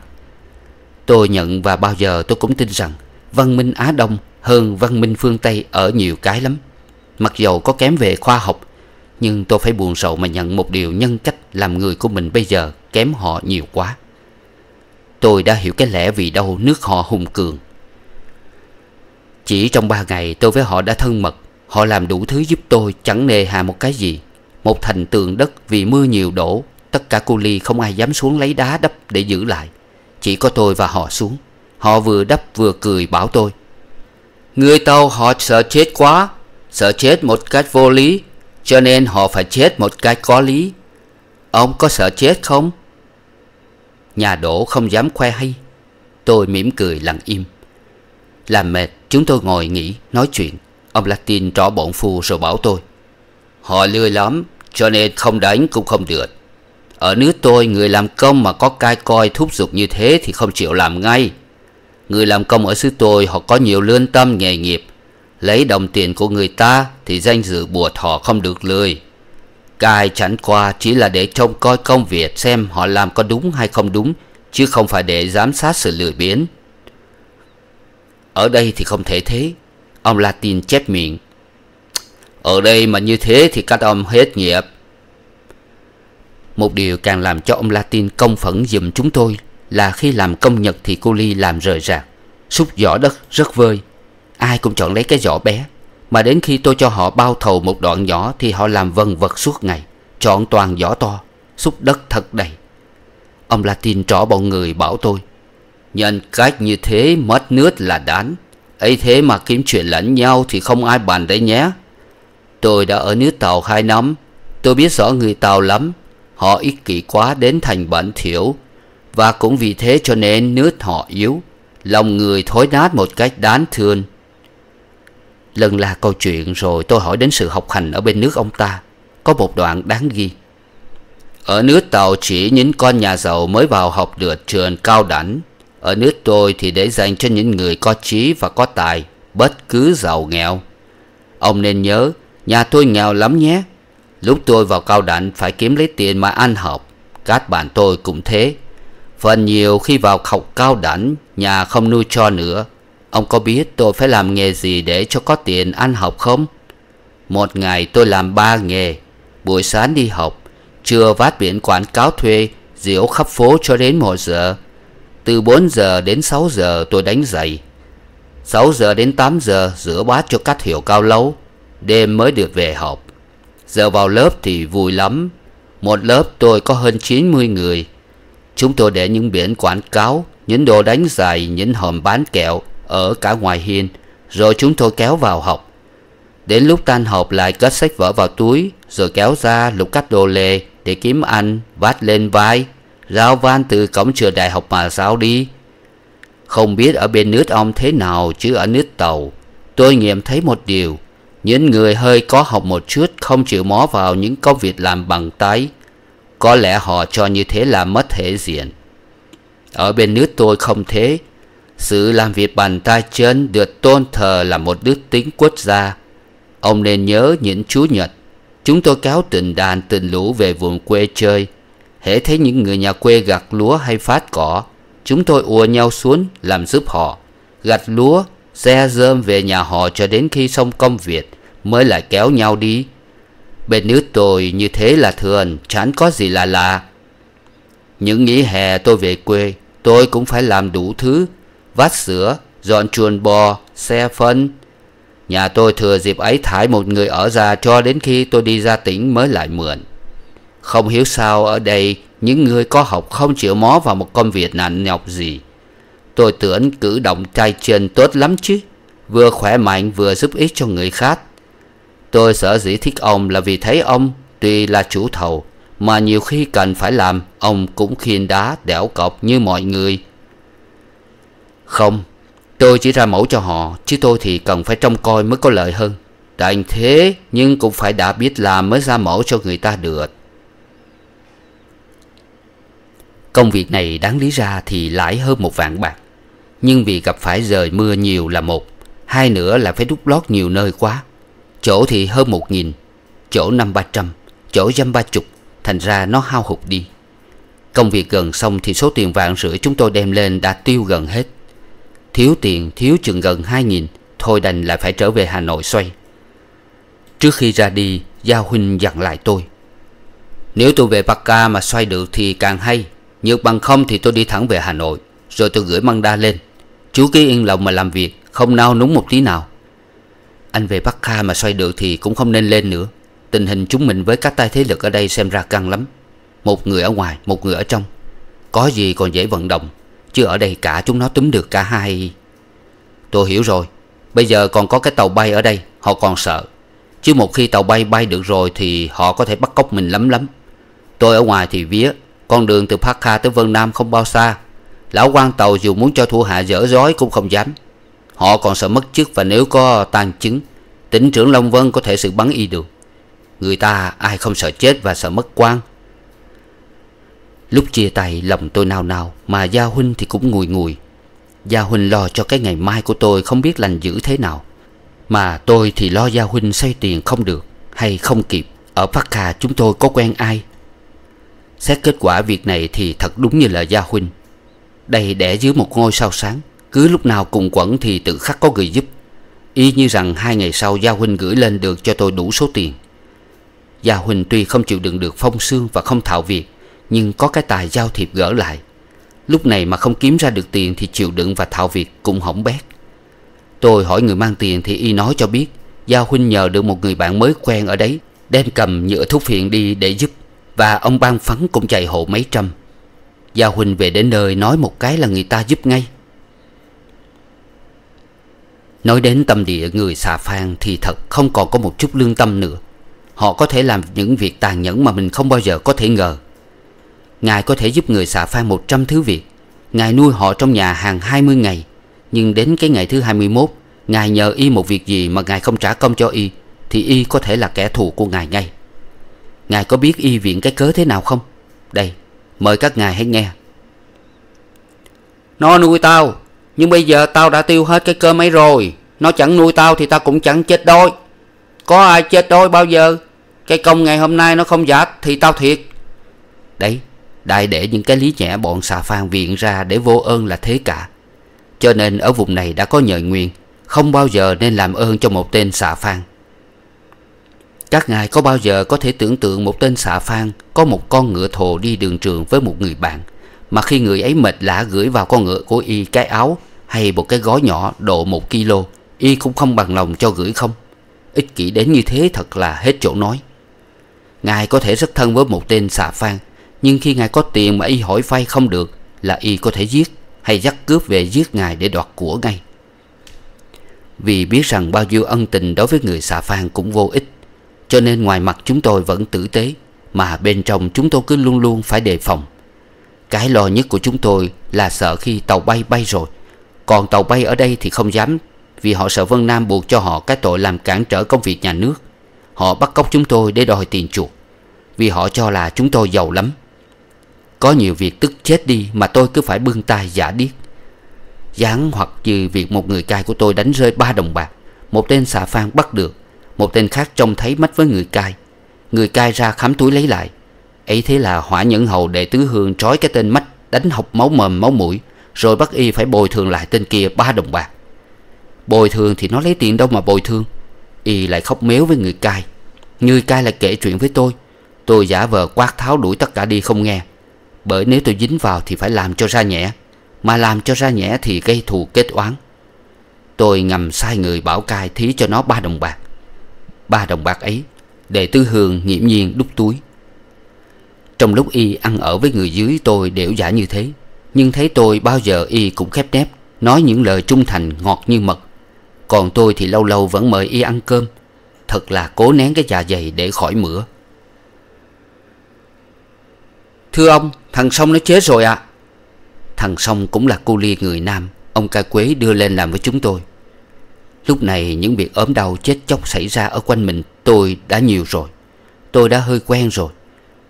Tôi nhận và bao giờ tôi cũng tin rằng Văn minh Á Đông hơn văn minh phương Tây ở nhiều cái lắm Mặc dầu có kém về khoa học Nhưng tôi phải buồn sầu mà nhận một điều nhân cách Làm người của mình bây giờ kém họ nhiều quá Tôi đã hiểu cái lẽ vì đâu nước họ hùng cường Chỉ trong ba ngày tôi với họ đã thân mật Họ làm đủ thứ giúp tôi chẳng nề hà một cái gì Một thành tường đất vì mưa nhiều đổ Tất cả cu ly không ai dám xuống lấy đá đắp để giữ lại chỉ có tôi và họ xuống Họ vừa đắp vừa cười bảo tôi Người tàu họ sợ chết quá Sợ chết một cách vô lý Cho nên họ phải chết một cách có lý Ông có sợ chết không? Nhà đổ không dám khoe hay Tôi mỉm cười lặng im Làm mệt chúng tôi ngồi nghỉ nói chuyện Ông Latin rõ bọn phu rồi bảo tôi Họ lười lắm cho nên không đánh cũng không được ở nước tôi người làm công mà có cai coi thúc giục như thế thì không chịu làm ngay Người làm công ở xứ tôi họ có nhiều lương tâm nghề nghiệp Lấy đồng tiền của người ta thì danh dự bùa thỏ không được lười Cai chẳng qua chỉ là để trông coi công việc xem họ làm có đúng hay không đúng Chứ không phải để giám sát sự lười biến Ở đây thì không thể thế Ông Latin chép miệng Ở đây mà như thế thì các ông hết nghiệp một điều càng làm cho ông Latin công phẫn giùm chúng tôi Là khi làm công nhật thì cô Ly làm rời rạc Xúc giỏ đất rất vơi Ai cũng chọn lấy cái giỏ bé Mà đến khi tôi cho họ bao thầu một đoạn nhỏ Thì họ làm vần vật suốt ngày Chọn toàn giỏ to Xúc đất thật đầy Ông Latin trỏ bọn người bảo tôi Nhân cách như thế mất nước là đáng ấy thế mà kiếm chuyện lẫn nhau thì không ai bàn đấy nhé Tôi đã ở nước Tàu hai năm Tôi biết rõ người Tàu lắm họ ích kỷ quá đến thành bẩn thiểu và cũng vì thế cho nên nước họ yếu lòng người thối nát một cách đáng thương lần là câu chuyện rồi tôi hỏi đến sự học hành ở bên nước ông ta có một đoạn đáng ghi ở nước tàu chỉ những con nhà giàu mới vào học được trường cao đẳng ở nước tôi thì để dành cho những người có trí và có tài bất cứ giàu nghèo ông nên nhớ nhà tôi nghèo lắm nhé Lúc tôi vào cao đẳng phải kiếm lấy tiền mà ăn học Các bạn tôi cũng thế Phần nhiều khi vào học cao đẳng Nhà không nuôi cho nữa Ông có biết tôi phải làm nghề gì để cho có tiền ăn học không? Một ngày tôi làm ba nghề Buổi sáng đi học Trưa vát biển quảng cáo thuê Diễu khắp phố cho đến 1 giờ Từ 4 giờ đến 6 giờ tôi đánh giày 6 giờ đến 8 giờ rửa bát cho các hiệu cao lâu Đêm mới được về học Giờ vào lớp thì vui lắm Một lớp tôi có hơn 90 người Chúng tôi để những biển quảng cáo Những đồ đánh giày Những hòm bán kẹo Ở cả ngoài hiên Rồi chúng tôi kéo vào học Đến lúc tan học lại cất sách vở vào túi Rồi kéo ra lục cắt đồ lề Để kiếm ăn Vát lên vai Rao van từ cổng trường đại học mà sao đi Không biết ở bên nước ông thế nào Chứ ở nước tàu Tôi nghiệm thấy một điều những người hơi có học một chút không chịu mó vào những công việc làm bằng tay. Có lẽ họ cho như thế là mất thể diện. Ở bên nước tôi không thế. Sự làm việc bằng tay chân được tôn thờ là một đức tính quốc gia. Ông nên nhớ những chú Nhật. Chúng tôi kéo tình đàn tình lũ về vùng quê chơi. Hễ thấy những người nhà quê gặt lúa hay phát cỏ, chúng tôi ùa nhau xuống làm giúp họ. Gặt lúa, xe dơm về nhà họ cho đến khi xong công việc mới lại kéo nhau đi bên nước tôi như thế là thường chẳng có gì là lạ những nghỉ hè tôi về quê tôi cũng phải làm đủ thứ vắt sữa dọn chuồn bò xe phân nhà tôi thừa dịp ấy thải một người ở ra cho đến khi tôi đi ra tỉnh mới lại mượn không hiểu sao ở đây những người có học không chịu mó vào một công việc nặng nhọc gì Tôi tưởng cử động trai trên tốt lắm chứ Vừa khỏe mạnh vừa giúp ích cho người khác Tôi sở dĩ thích ông là vì thấy ông Tuy là chủ thầu Mà nhiều khi cần phải làm Ông cũng khiên đá đẽo cọc như mọi người Không Tôi chỉ ra mẫu cho họ Chứ tôi thì cần phải trông coi mới có lợi hơn Đành thế Nhưng cũng phải đã biết làm mới ra mẫu cho người ta được Công việc này đáng lý ra thì lãi hơn một vạn bạc nhưng vì gặp phải rời mưa nhiều là một hai nữa là phải đút lót nhiều nơi quá chỗ thì hơn một nghìn chỗ năm ba trăm chỗ dăm ba chục thành ra nó hao hụt đi công việc gần xong thì số tiền vạn rưỡi chúng tôi đem lên đã tiêu gần hết thiếu tiền thiếu chừng gần hai nghìn thôi đành lại phải trở về hà nội xoay trước khi ra đi gia huynh dặn lại tôi nếu tôi về bắc ca mà xoay được thì càng hay nhưng bằng không thì tôi đi thẳng về hà nội rồi tôi gửi măng đa lên Chú cứ yên lòng mà làm việc Không nao núng một tí nào Anh về Bắc Kha mà xoay được thì cũng không nên lên nữa Tình hình chúng mình với các tay thế lực ở đây xem ra căng lắm Một người ở ngoài, một người ở trong Có gì còn dễ vận động Chứ ở đây cả chúng nó túm được cả hai Tôi hiểu rồi Bây giờ còn có cái tàu bay ở đây Họ còn sợ Chứ một khi tàu bay bay được rồi Thì họ có thể bắt cóc mình lắm lắm Tôi ở ngoài thì vía Con đường từ Park Kha tới Vân Nam không bao xa Lão quan tàu dù muốn cho thủ hạ dở dối cũng không dám Họ còn sợ mất chức và nếu có tàn chứng Tỉnh trưởng Long Vân có thể sự bắn y được Người ta ai không sợ chết và sợ mất quan Lúc chia tay lòng tôi nao nao Mà Gia Huynh thì cũng ngùi ngùi Gia Huynh lo cho cái ngày mai của tôi không biết lành dữ thế nào Mà tôi thì lo Gia Huynh xây tiền không được Hay không kịp Ở Phát Khà chúng tôi có quen ai Xét kết quả việc này thì thật đúng như là Gia Huynh đây để dưới một ngôi sao sáng Cứ lúc nào cùng quẩn thì tự khắc có người giúp Y như rằng hai ngày sau Gia Huynh gửi lên được cho tôi đủ số tiền Gia Huynh tuy không chịu đựng được phong xương và không thạo việc Nhưng có cái tài giao thiệp gỡ lại Lúc này mà không kiếm ra được tiền thì chịu đựng và thạo việc cũng hỏng bét Tôi hỏi người mang tiền thì y nói cho biết Gia Huynh nhờ được một người bạn mới quen ở đấy Đem cầm nhựa thuốc phiện đi để giúp Và ông ban phấn cũng chạy hộ mấy trăm Gia Huỳnh về đến nơi nói một cái là người ta giúp ngay Nói đến tâm địa người xà phan thì thật không còn có một chút lương tâm nữa Họ có thể làm những việc tàn nhẫn mà mình không bao giờ có thể ngờ Ngài có thể giúp người xà phan 100 thứ việc Ngài nuôi họ trong nhà hàng 20 ngày Nhưng đến cái ngày thứ 21 Ngài nhờ y một việc gì mà ngài không trả công cho y Thì y có thể là kẻ thù của ngài ngay Ngài có biết y viện cái cớ thế nào không? Đây mời các ngài hãy nghe nó nuôi tao nhưng bây giờ tao đã tiêu hết cái cơm ấy rồi nó chẳng nuôi tao thì tao cũng chẳng chết đói có ai chết đói bao giờ cái công ngày hôm nay nó không giả thì tao thiệt đấy đại để những cái lý nhẽ bọn xà phan viện ra để vô ơn là thế cả cho nên ở vùng này đã có nhờ nguyện không bao giờ nên làm ơn cho một tên xà phan các ngài có bao giờ có thể tưởng tượng một tên xạ phan Có một con ngựa thồ đi đường trường với một người bạn Mà khi người ấy mệt lạ gửi vào con ngựa của y cái áo Hay một cái gói nhỏ độ một kilo Y cũng không bằng lòng cho gửi không Ích kỷ đến như thế thật là hết chỗ nói Ngài có thể rất thân với một tên xà phan Nhưng khi ngài có tiền mà y hỏi vay không được Là y có thể giết Hay dắt cướp về giết ngài để đoạt của ngay Vì biết rằng bao nhiêu ân tình đối với người xà phan cũng vô ích cho nên ngoài mặt chúng tôi vẫn tử tế Mà bên trong chúng tôi cứ luôn luôn phải đề phòng Cái lo nhất của chúng tôi là sợ khi tàu bay bay rồi Còn tàu bay ở đây thì không dám Vì họ sợ Vân Nam buộc cho họ cái tội làm cản trở công việc nhà nước Họ bắt cóc chúng tôi để đòi tiền chuộc Vì họ cho là chúng tôi giàu lắm Có nhiều việc tức chết đi mà tôi cứ phải bưng tay giả điếc Gián hoặc vì việc một người cai của tôi đánh rơi ba đồng bạc Một tên xà phan bắt được một tên khác trông thấy mách với người cai Người cai ra khám túi lấy lại ấy thế là hỏa nhẫn hầu đệ tứ hương trói cái tên mách đánh học máu mồm máu mũi rồi bắt y phải bồi thường lại tên kia ba đồng bạc bồi thường thì nó lấy tiền đâu mà bồi thường y lại khóc méo với người cai người cai lại kể chuyện với tôi tôi giả vờ quát tháo đuổi tất cả đi không nghe bởi nếu tôi dính vào thì phải làm cho ra nhẹ mà làm cho ra nhẹ thì gây thù kết oán tôi ngầm sai người bảo cai thí cho nó ba đồng bạc ba đồng bạc ấy Để Tư Hường nghiễm nhiên đút túi Trong lúc y ăn ở với người dưới tôi đều giả như thế Nhưng thấy tôi bao giờ y cũng khép nép Nói những lời trung thành ngọt như mật Còn tôi thì lâu lâu vẫn mời y ăn cơm Thật là cố nén cái dạ dày để khỏi mửa Thưa ông, thằng Song nó chết rồi ạ à. Thằng Song cũng là cu ly người Nam Ông ca quế đưa lên làm với chúng tôi Lúc này những việc ốm đau chết chóc xảy ra ở quanh mình tôi đã nhiều rồi Tôi đã hơi quen rồi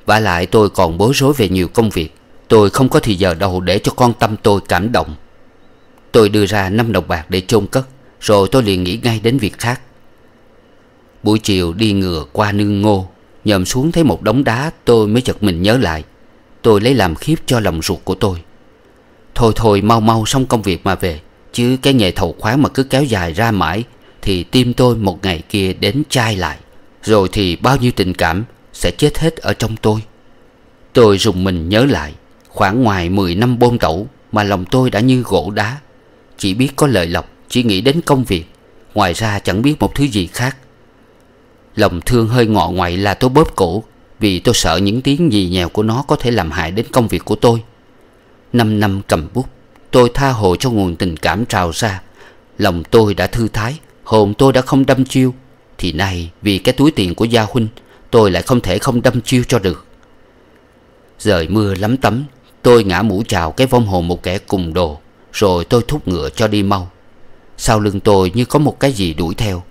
Và lại tôi còn bối rối về nhiều công việc Tôi không có thì giờ đâu để cho con tâm tôi cảm động Tôi đưa ra 5 đồng bạc để chôn cất Rồi tôi liền nghĩ ngay đến việc khác Buổi chiều đi ngựa qua nương ngô nhầm xuống thấy một đống đá tôi mới chợt mình nhớ lại Tôi lấy làm khiếp cho lòng ruột của tôi Thôi thôi mau mau xong công việc mà về Chứ cái nghề thầu khoáng mà cứ kéo dài ra mãi Thì tim tôi một ngày kia đến chai lại Rồi thì bao nhiêu tình cảm sẽ chết hết ở trong tôi Tôi rùng mình nhớ lại Khoảng ngoài mười năm bôn tẩu Mà lòng tôi đã như gỗ đá Chỉ biết có lợi lộc Chỉ nghĩ đến công việc Ngoài ra chẳng biết một thứ gì khác Lòng thương hơi ngọ ngoại là tôi bóp cổ Vì tôi sợ những tiếng gì nhèo của nó Có thể làm hại đến công việc của tôi Năm năm cầm bút Tôi tha hồ cho nguồn tình cảm trào ra Lòng tôi đã thư thái Hồn tôi đã không đâm chiêu Thì nay vì cái túi tiền của Gia Huynh Tôi lại không thể không đâm chiêu cho được Rời mưa lắm tấm Tôi ngã mũ chào cái vong hồn một kẻ cùng đồ Rồi tôi thúc ngựa cho đi mau Sau lưng tôi như có một cái gì đuổi theo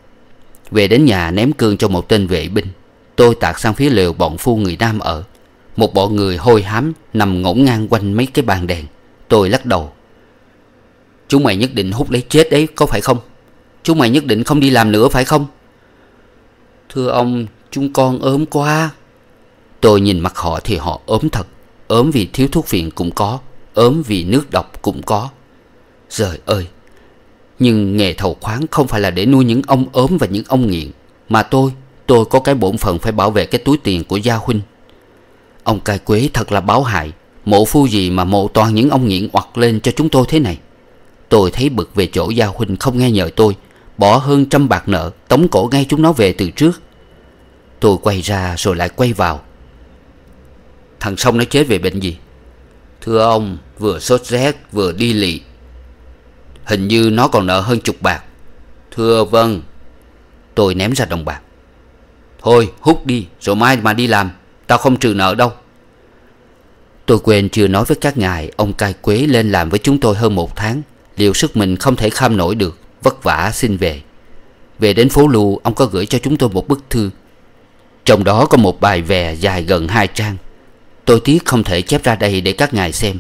Về đến nhà ném cương cho một tên vệ binh Tôi tạt sang phía lều bọn phu người Nam ở Một bọn người hôi hám Nằm ngổn ngang quanh mấy cái bàn đèn Tôi lắc đầu Chúng mày nhất định hút để chết đấy có phải không Chúng mày nhất định không đi làm nữa phải không Thưa ông Chúng con ốm quá Tôi nhìn mặt họ thì họ ốm thật Ốm vì thiếu thuốc phiện cũng có Ốm vì nước độc cũng có Trời ơi Nhưng nghề thầu khoáng không phải là để nuôi những ông ốm và những ông nghiện Mà tôi Tôi có cái bổn phận phải bảo vệ cái túi tiền của gia huynh Ông cai quế thật là báo hại Mộ phu gì mà mộ toàn những ông nghiện hoặc lên cho chúng tôi thế này Tôi thấy bực về chỗ Gia Huynh không nghe nhờ tôi Bỏ hơn trăm bạc nợ Tống cổ ngay chúng nó về từ trước Tôi quay ra rồi lại quay vào Thằng Sông nó chết về bệnh gì Thưa ông Vừa sốt rét vừa đi lị Hình như nó còn nợ hơn chục bạc Thưa vâng Tôi ném ra đồng bạc Thôi hút đi rồi mai mà đi làm Tao không trừ nợ đâu Tôi quên chưa nói với các ngài Ông cai quế lên làm với chúng tôi hơn một tháng Liệu sức mình không thể kham nổi được Vất vả xin về Về đến phố Lu Ông có gửi cho chúng tôi một bức thư Trong đó có một bài vè dài gần hai trang Tôi tiếc không thể chép ra đây để các ngài xem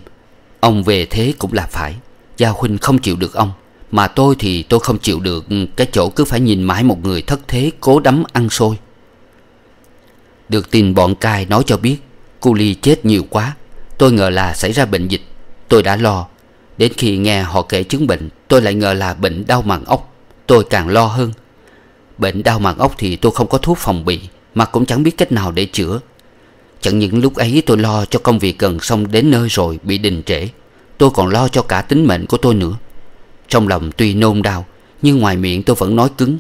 Ông về thế cũng là phải Gia Huynh không chịu được ông Mà tôi thì tôi không chịu được Cái chỗ cứ phải nhìn mãi một người thất thế Cố đấm ăn sôi Được tin bọn cai nói cho biết Cu Ly chết nhiều quá Tôi ngờ là xảy ra bệnh dịch Tôi đã lo Đến khi nghe họ kể chứng bệnh Tôi lại ngờ là bệnh đau màng ốc Tôi càng lo hơn Bệnh đau màng ốc thì tôi không có thuốc phòng bị Mà cũng chẳng biết cách nào để chữa Chẳng những lúc ấy tôi lo cho công việc gần xong đến nơi rồi bị đình trễ Tôi còn lo cho cả tính mệnh của tôi nữa Trong lòng tuy nôn đau Nhưng ngoài miệng tôi vẫn nói cứng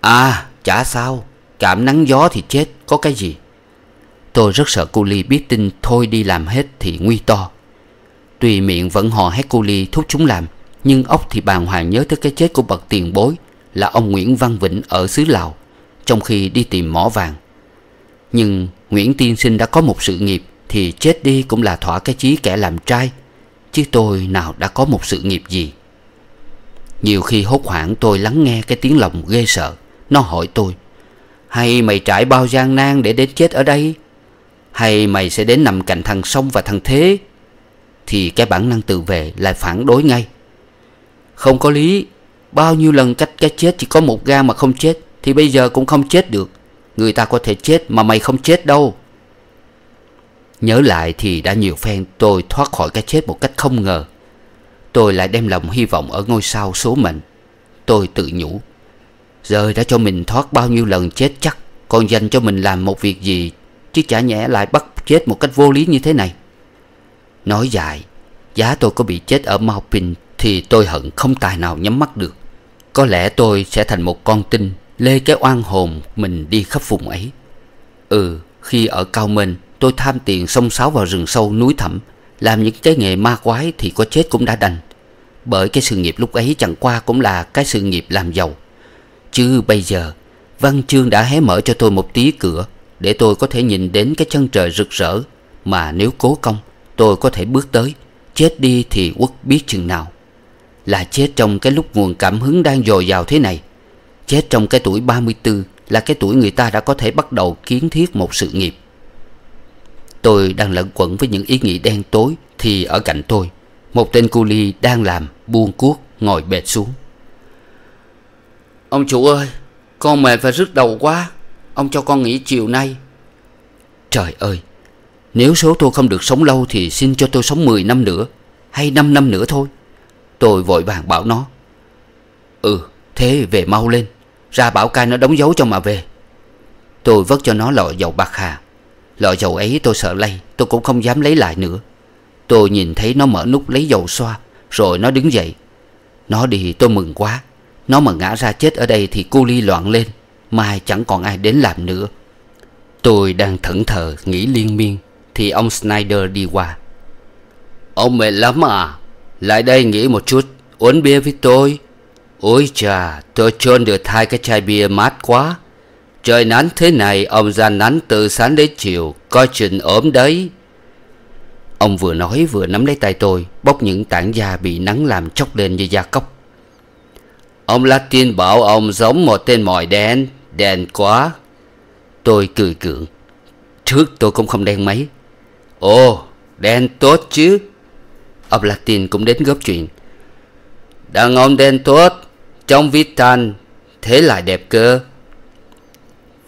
À chả sao Cảm nắng gió thì chết có cái gì Tôi rất sợ cô Ly biết tin thôi đi làm hết thì nguy to tùy miệng vẫn hò hét cô Ly thúc chúng làm Nhưng ốc thì bàng hoàng nhớ tới cái chết của bậc tiền bối Là ông Nguyễn Văn Vĩnh ở xứ Lào Trong khi đi tìm mỏ vàng Nhưng Nguyễn Tiên Sinh đã có một sự nghiệp Thì chết đi cũng là thỏa cái chí kẻ làm trai Chứ tôi nào đã có một sự nghiệp gì Nhiều khi hốt hoảng tôi lắng nghe cái tiếng lòng ghê sợ Nó hỏi tôi Hay mày trải bao gian nan để đến chết ở đây Hay mày sẽ đến nằm cạnh thằng Sông và thằng Thế thì cái bản năng tự vệ lại phản đối ngay không có lý bao nhiêu lần cách cái chết chỉ có một ga mà không chết thì bây giờ cũng không chết được người ta có thể chết mà mày không chết đâu nhớ lại thì đã nhiều phen tôi thoát khỏi cái chết một cách không ngờ tôi lại đem lòng hy vọng ở ngôi sao số mệnh tôi tự nhủ giờ đã cho mình thoát bao nhiêu lần chết chắc Còn dành cho mình làm một việc gì Chứ chả nhẽ lại bắt chết một cách vô lý như thế này Nói dài Giá tôi có bị chết ở Mao Pin Thì tôi hận không tài nào nhắm mắt được Có lẽ tôi sẽ thành một con tinh Lê cái oan hồn mình đi khắp vùng ấy Ừ khi ở Cao Minh Tôi tham tiền xông xáo vào rừng sâu núi thẳm Làm những cái nghề ma quái thì có chết cũng đã đành Bởi cái sự nghiệp lúc ấy chẳng qua cũng là cái sự nghiệp làm giàu Chứ bây giờ Văn chương đã hé mở cho tôi một tí cửa Để tôi có thể nhìn đến cái chân trời rực rỡ Mà nếu cố công tôi có thể bước tới chết đi thì quất biết chừng nào là chết trong cái lúc nguồn cảm hứng đang dồi dào thế này chết trong cái tuổi ba mươi bốn là cái tuổi người ta đã có thể bắt đầu kiến thiết một sự nghiệp tôi đang lẩn quẩn với những ý nghĩ đen tối thì ở cạnh tôi một tên cu ly đang làm buông cuốc ngồi bệt xuống ông chủ ơi con mệt và rứt đầu quá ông cho con nghỉ chiều nay trời ơi nếu số tôi không được sống lâu Thì xin cho tôi sống 10 năm nữa Hay 5 năm nữa thôi Tôi vội vàng bảo nó Ừ thế về mau lên Ra bảo cai nó đóng dấu cho mà về Tôi vất cho nó lọ dầu bạc hà Lọ dầu ấy tôi sợ lây Tôi cũng không dám lấy lại nữa Tôi nhìn thấy nó mở nút lấy dầu xoa Rồi nó đứng dậy Nó đi tôi mừng quá Nó mà ngã ra chết ở đây thì cu ly loạn lên Mai chẳng còn ai đến làm nữa Tôi đang thẫn thờ nghĩ liên miên thì ông Snyder đi qua Ông mệt lắm à Lại đây nghỉ một chút Uống bia với tôi Ôi chà tôi trôn được hai cái chai bia mát quá Trời nắng thế này Ông ra nắng từ sáng đến chiều Coi chừng ốm đấy Ông vừa nói vừa nắm lấy tay tôi Bóc những tảng da bị nắng làm chốc lên như da cốc. Ông Latin bảo ông giống một tên mỏi đen Đen quá Tôi cười cượng Trước tôi cũng không đen mấy Ồ, đen tốt chứ Ông Latin cũng đến góp chuyện Đàn ông đen tốt trong vít tan Thế lại đẹp cơ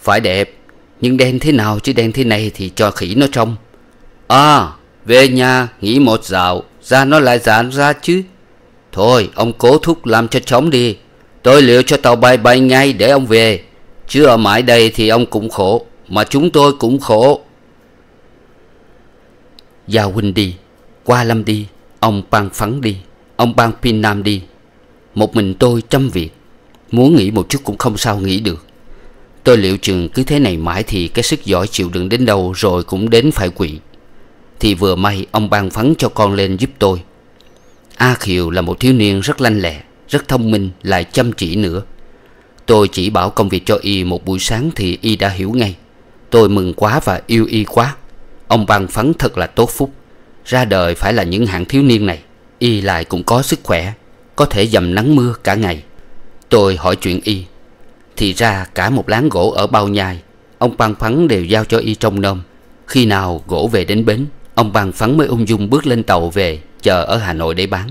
Phải đẹp Nhưng đen thế nào chứ đen thế này thì cho khỉ nó trông À Về nhà nghỉ một dạo Ra nó lại giãn ra chứ Thôi ông cố thúc làm cho chóng đi Tôi liệu cho tàu bay bay ngay để ông về Chứ ở mãi đây thì ông cũng khổ Mà chúng tôi cũng khổ Gia Huynh đi Qua Lâm đi Ông Ban Phắn đi Ông Ban Pin Nam đi Một mình tôi trăm việc Muốn nghỉ một chút cũng không sao nghỉ được Tôi liệu chừng cứ thế này mãi thì cái sức giỏi chịu đựng đến đâu rồi cũng đến phải quỵ Thì vừa may ông ban phấn cho con lên giúp tôi A kiều là một thiếu niên rất lanh lẹ, rất thông minh lại chăm chỉ nữa Tôi chỉ bảo công việc cho y một buổi sáng thì y đã hiểu ngay Tôi mừng quá và yêu y quá ông băng phấn thật là tốt phúc ra đời phải là những hạng thiếu niên này y lại cũng có sức khỏe có thể dầm nắng mưa cả ngày tôi hỏi chuyện y thì ra cả một láng gỗ ở bao nhai ông băng phấn đều giao cho y trông nom khi nào gỗ về đến bến ông băng phấn mới ung dung bước lên tàu về chờ ở hà nội để bán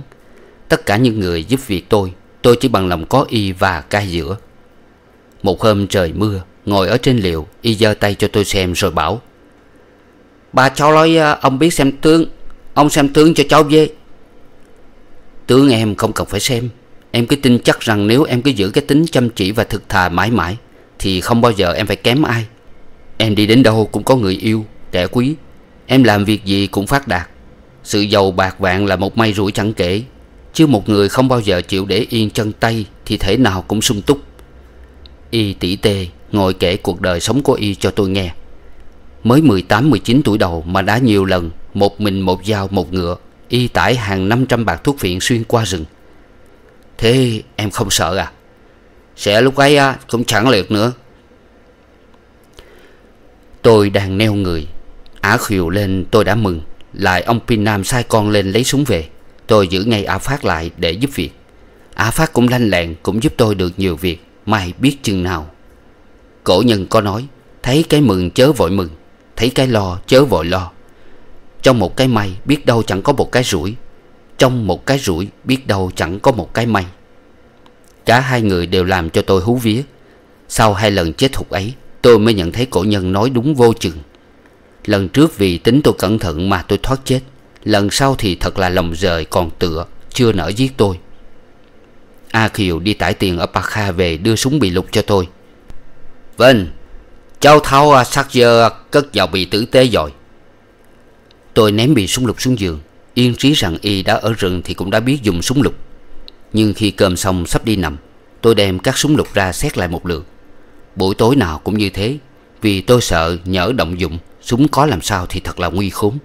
tất cả những người giúp việc tôi tôi chỉ bằng lòng có y và cai giữa một hôm trời mưa ngồi ở trên liều y giơ tay cho tôi xem rồi bảo Bà cháu nói à, ông biết xem tướng Ông xem tướng cho cháu về Tướng em không cần phải xem Em cứ tin chắc rằng nếu em cứ giữ cái tính chăm chỉ và thực thà mãi mãi Thì không bao giờ em phải kém ai Em đi đến đâu cũng có người yêu, trẻ quý Em làm việc gì cũng phát đạt Sự giàu bạc vạn là một may rủi chẳng kể Chứ một người không bao giờ chịu để yên chân tay Thì thể nào cũng sung túc Y tỷ tê ngồi kể cuộc đời sống của Y cho tôi nghe Mới 18-19 tuổi đầu mà đã nhiều lần Một mình một dao một ngựa Y tải hàng 500 bạc thuốc viện xuyên qua rừng Thế em không sợ à Sẽ lúc ấy à, cũng chẳng liệt nữa Tôi đang neo người Ả khều lên tôi đã mừng Lại ông Pin Nam sai con lên lấy súng về Tôi giữ ngay Ả Phát lại để giúp việc Ả Phát cũng lanh lẹn Cũng giúp tôi được nhiều việc Mai biết chừng nào Cổ nhân có nói Thấy cái mừng chớ vội mừng Thấy cái lo chớ vội lo Trong một cái may biết đâu chẳng có một cái rủi Trong một cái rủi biết đâu chẳng có một cái may Cả hai người đều làm cho tôi hú vía Sau hai lần chết thục ấy Tôi mới nhận thấy cổ nhân nói đúng vô chừng Lần trước vì tính tôi cẩn thận mà tôi thoát chết Lần sau thì thật là lòng rời còn tựa Chưa nỡ giết tôi A Kiều đi tải tiền ở pa kha về đưa súng bị lục cho tôi Vâng Cháu tháo sát à, dơ à, cất vào bị tử tế rồi Tôi ném bị súng lục xuống giường Yên trí rằng y đã ở rừng thì cũng đã biết dùng súng lục Nhưng khi cơm xong sắp đi nằm Tôi đem các súng lục ra xét lại một lượt Buổi tối nào cũng như thế Vì tôi sợ nhỡ động dụng Súng có làm sao thì thật là nguy khốn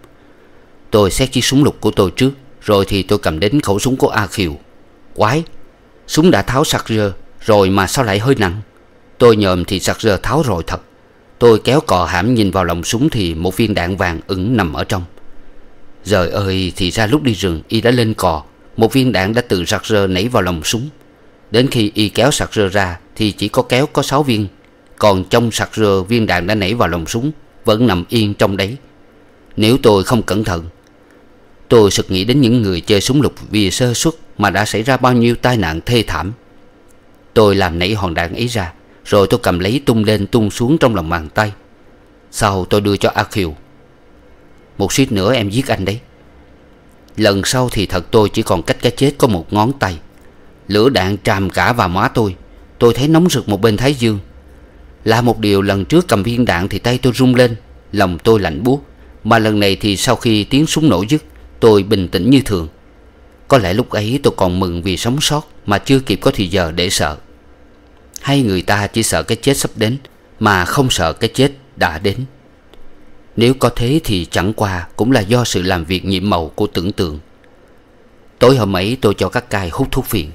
Tôi xét chiếc súng lục của tôi trước Rồi thì tôi cầm đến khẩu súng của A Khiều Quái Súng đã tháo sạc rơ Rồi mà sao lại hơi nặng Tôi nhòm thì sạc rơ tháo rồi thật Tôi kéo cò hãm nhìn vào lòng súng Thì một viên đạn vàng ửng nằm ở trong Trời ơi thì ra lúc đi rừng Y đã lên cò Một viên đạn đã từ sạc rơ nảy vào lòng súng Đến khi Y kéo sạc rơ ra Thì chỉ có kéo có 6 viên Còn trong sạc rơ viên đạn đã nảy vào lòng súng Vẫn nằm yên trong đấy Nếu tôi không cẩn thận Tôi sực nghĩ đến những người chơi súng lục vì sơ suất mà đã xảy ra bao nhiêu tai nạn thê thảm. Tôi làm nảy hòn đạn ấy ra, rồi tôi cầm lấy tung lên tung xuống trong lòng bàn tay Sau tôi đưa cho A Kiều Một suýt nữa em giết anh đấy Lần sau thì thật tôi chỉ còn cách cái chết có một ngón tay Lửa đạn tràm cả vào má tôi Tôi thấy nóng rực một bên thái dương Là một điều lần trước cầm viên đạn thì tay tôi rung lên Lòng tôi lạnh buốt Mà lần này thì sau khi tiếng súng nổ dứt Tôi bình tĩnh như thường Có lẽ lúc ấy tôi còn mừng vì sống sót Mà chưa kịp có thì giờ để sợ hay người ta chỉ sợ cái chết sắp đến mà không sợ cái chết đã đến nếu có thế thì chẳng qua cũng là do sự làm việc nhiệm màu của tưởng tượng Tối hôm ấy tôi cho các cai hút thuốc phiện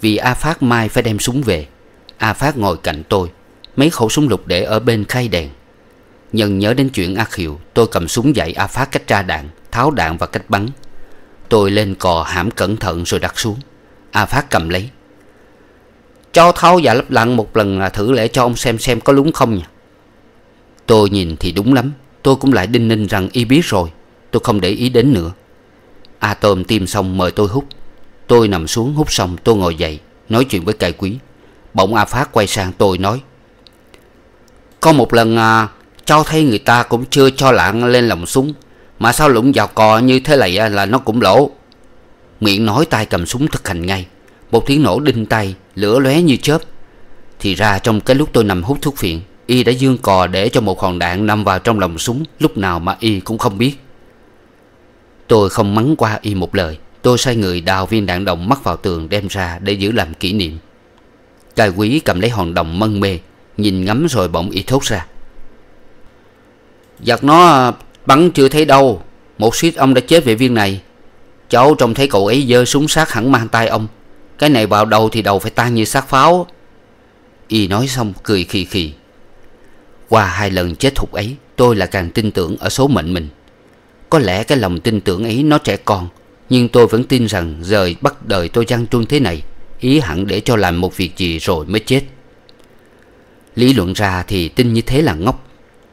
Vì A Phát mai phải đem súng về A Phát ngồi cạnh tôi Mấy khẩu súng lục để ở bên khay đèn Nhân nhớ đến chuyện A Khiệu Tôi cầm súng dạy A Phát cách ra đạn Tháo đạn và cách bắn Tôi lên cò hãm cẩn thận rồi đặt xuống A Phát cầm lấy cho tháo và lấp lặn một lần là thử lẽ cho ông xem xem có đúng không nhỉ Tôi nhìn thì đúng lắm Tôi cũng lại đinh ninh rằng y biết rồi Tôi không để ý đến nữa A Tôm tiêm xong mời tôi hút Tôi nằm xuống hút xong tôi ngồi dậy Nói chuyện với cai quý Bỗng A Phát quay sang tôi nói Có một lần à, Cháu thấy người ta cũng chưa cho lạng lên lòng súng Mà sao lũng vào cò như thế này à, là nó cũng lỗ Miệng nói tay cầm súng thực hành ngay Một tiếng nổ đinh tay lửa lóe như chớp thì ra trong cái lúc tôi nằm hút thuốc phiện y đã dương cò để cho một hòn đạn nằm vào trong lòng súng lúc nào mà y cũng không biết tôi không mắng qua y một lời tôi sai người đào viên đạn đồng mắc vào tường đem ra để giữ làm kỷ niệm cai quý cầm lấy hòn đồng mân mê nhìn ngắm rồi bỗng y thốt ra giặc nó bắn chưa thấy đâu một suýt ông đã chết về viên này cháu trông thấy cậu ấy giơ súng sát hẳn mang tay ông cái này vào đầu thì đầu phải tan như xác pháo y nói xong cười khì khì qua hai lần chết thục ấy tôi là càng tin tưởng ở số mệnh mình có lẽ cái lòng tin tưởng ấy nó trẻ con nhưng tôi vẫn tin rằng rời bắt đời tôi gian truân thế này ý hẳn để cho làm một việc gì rồi mới chết lý luận ra thì tin như thế là ngốc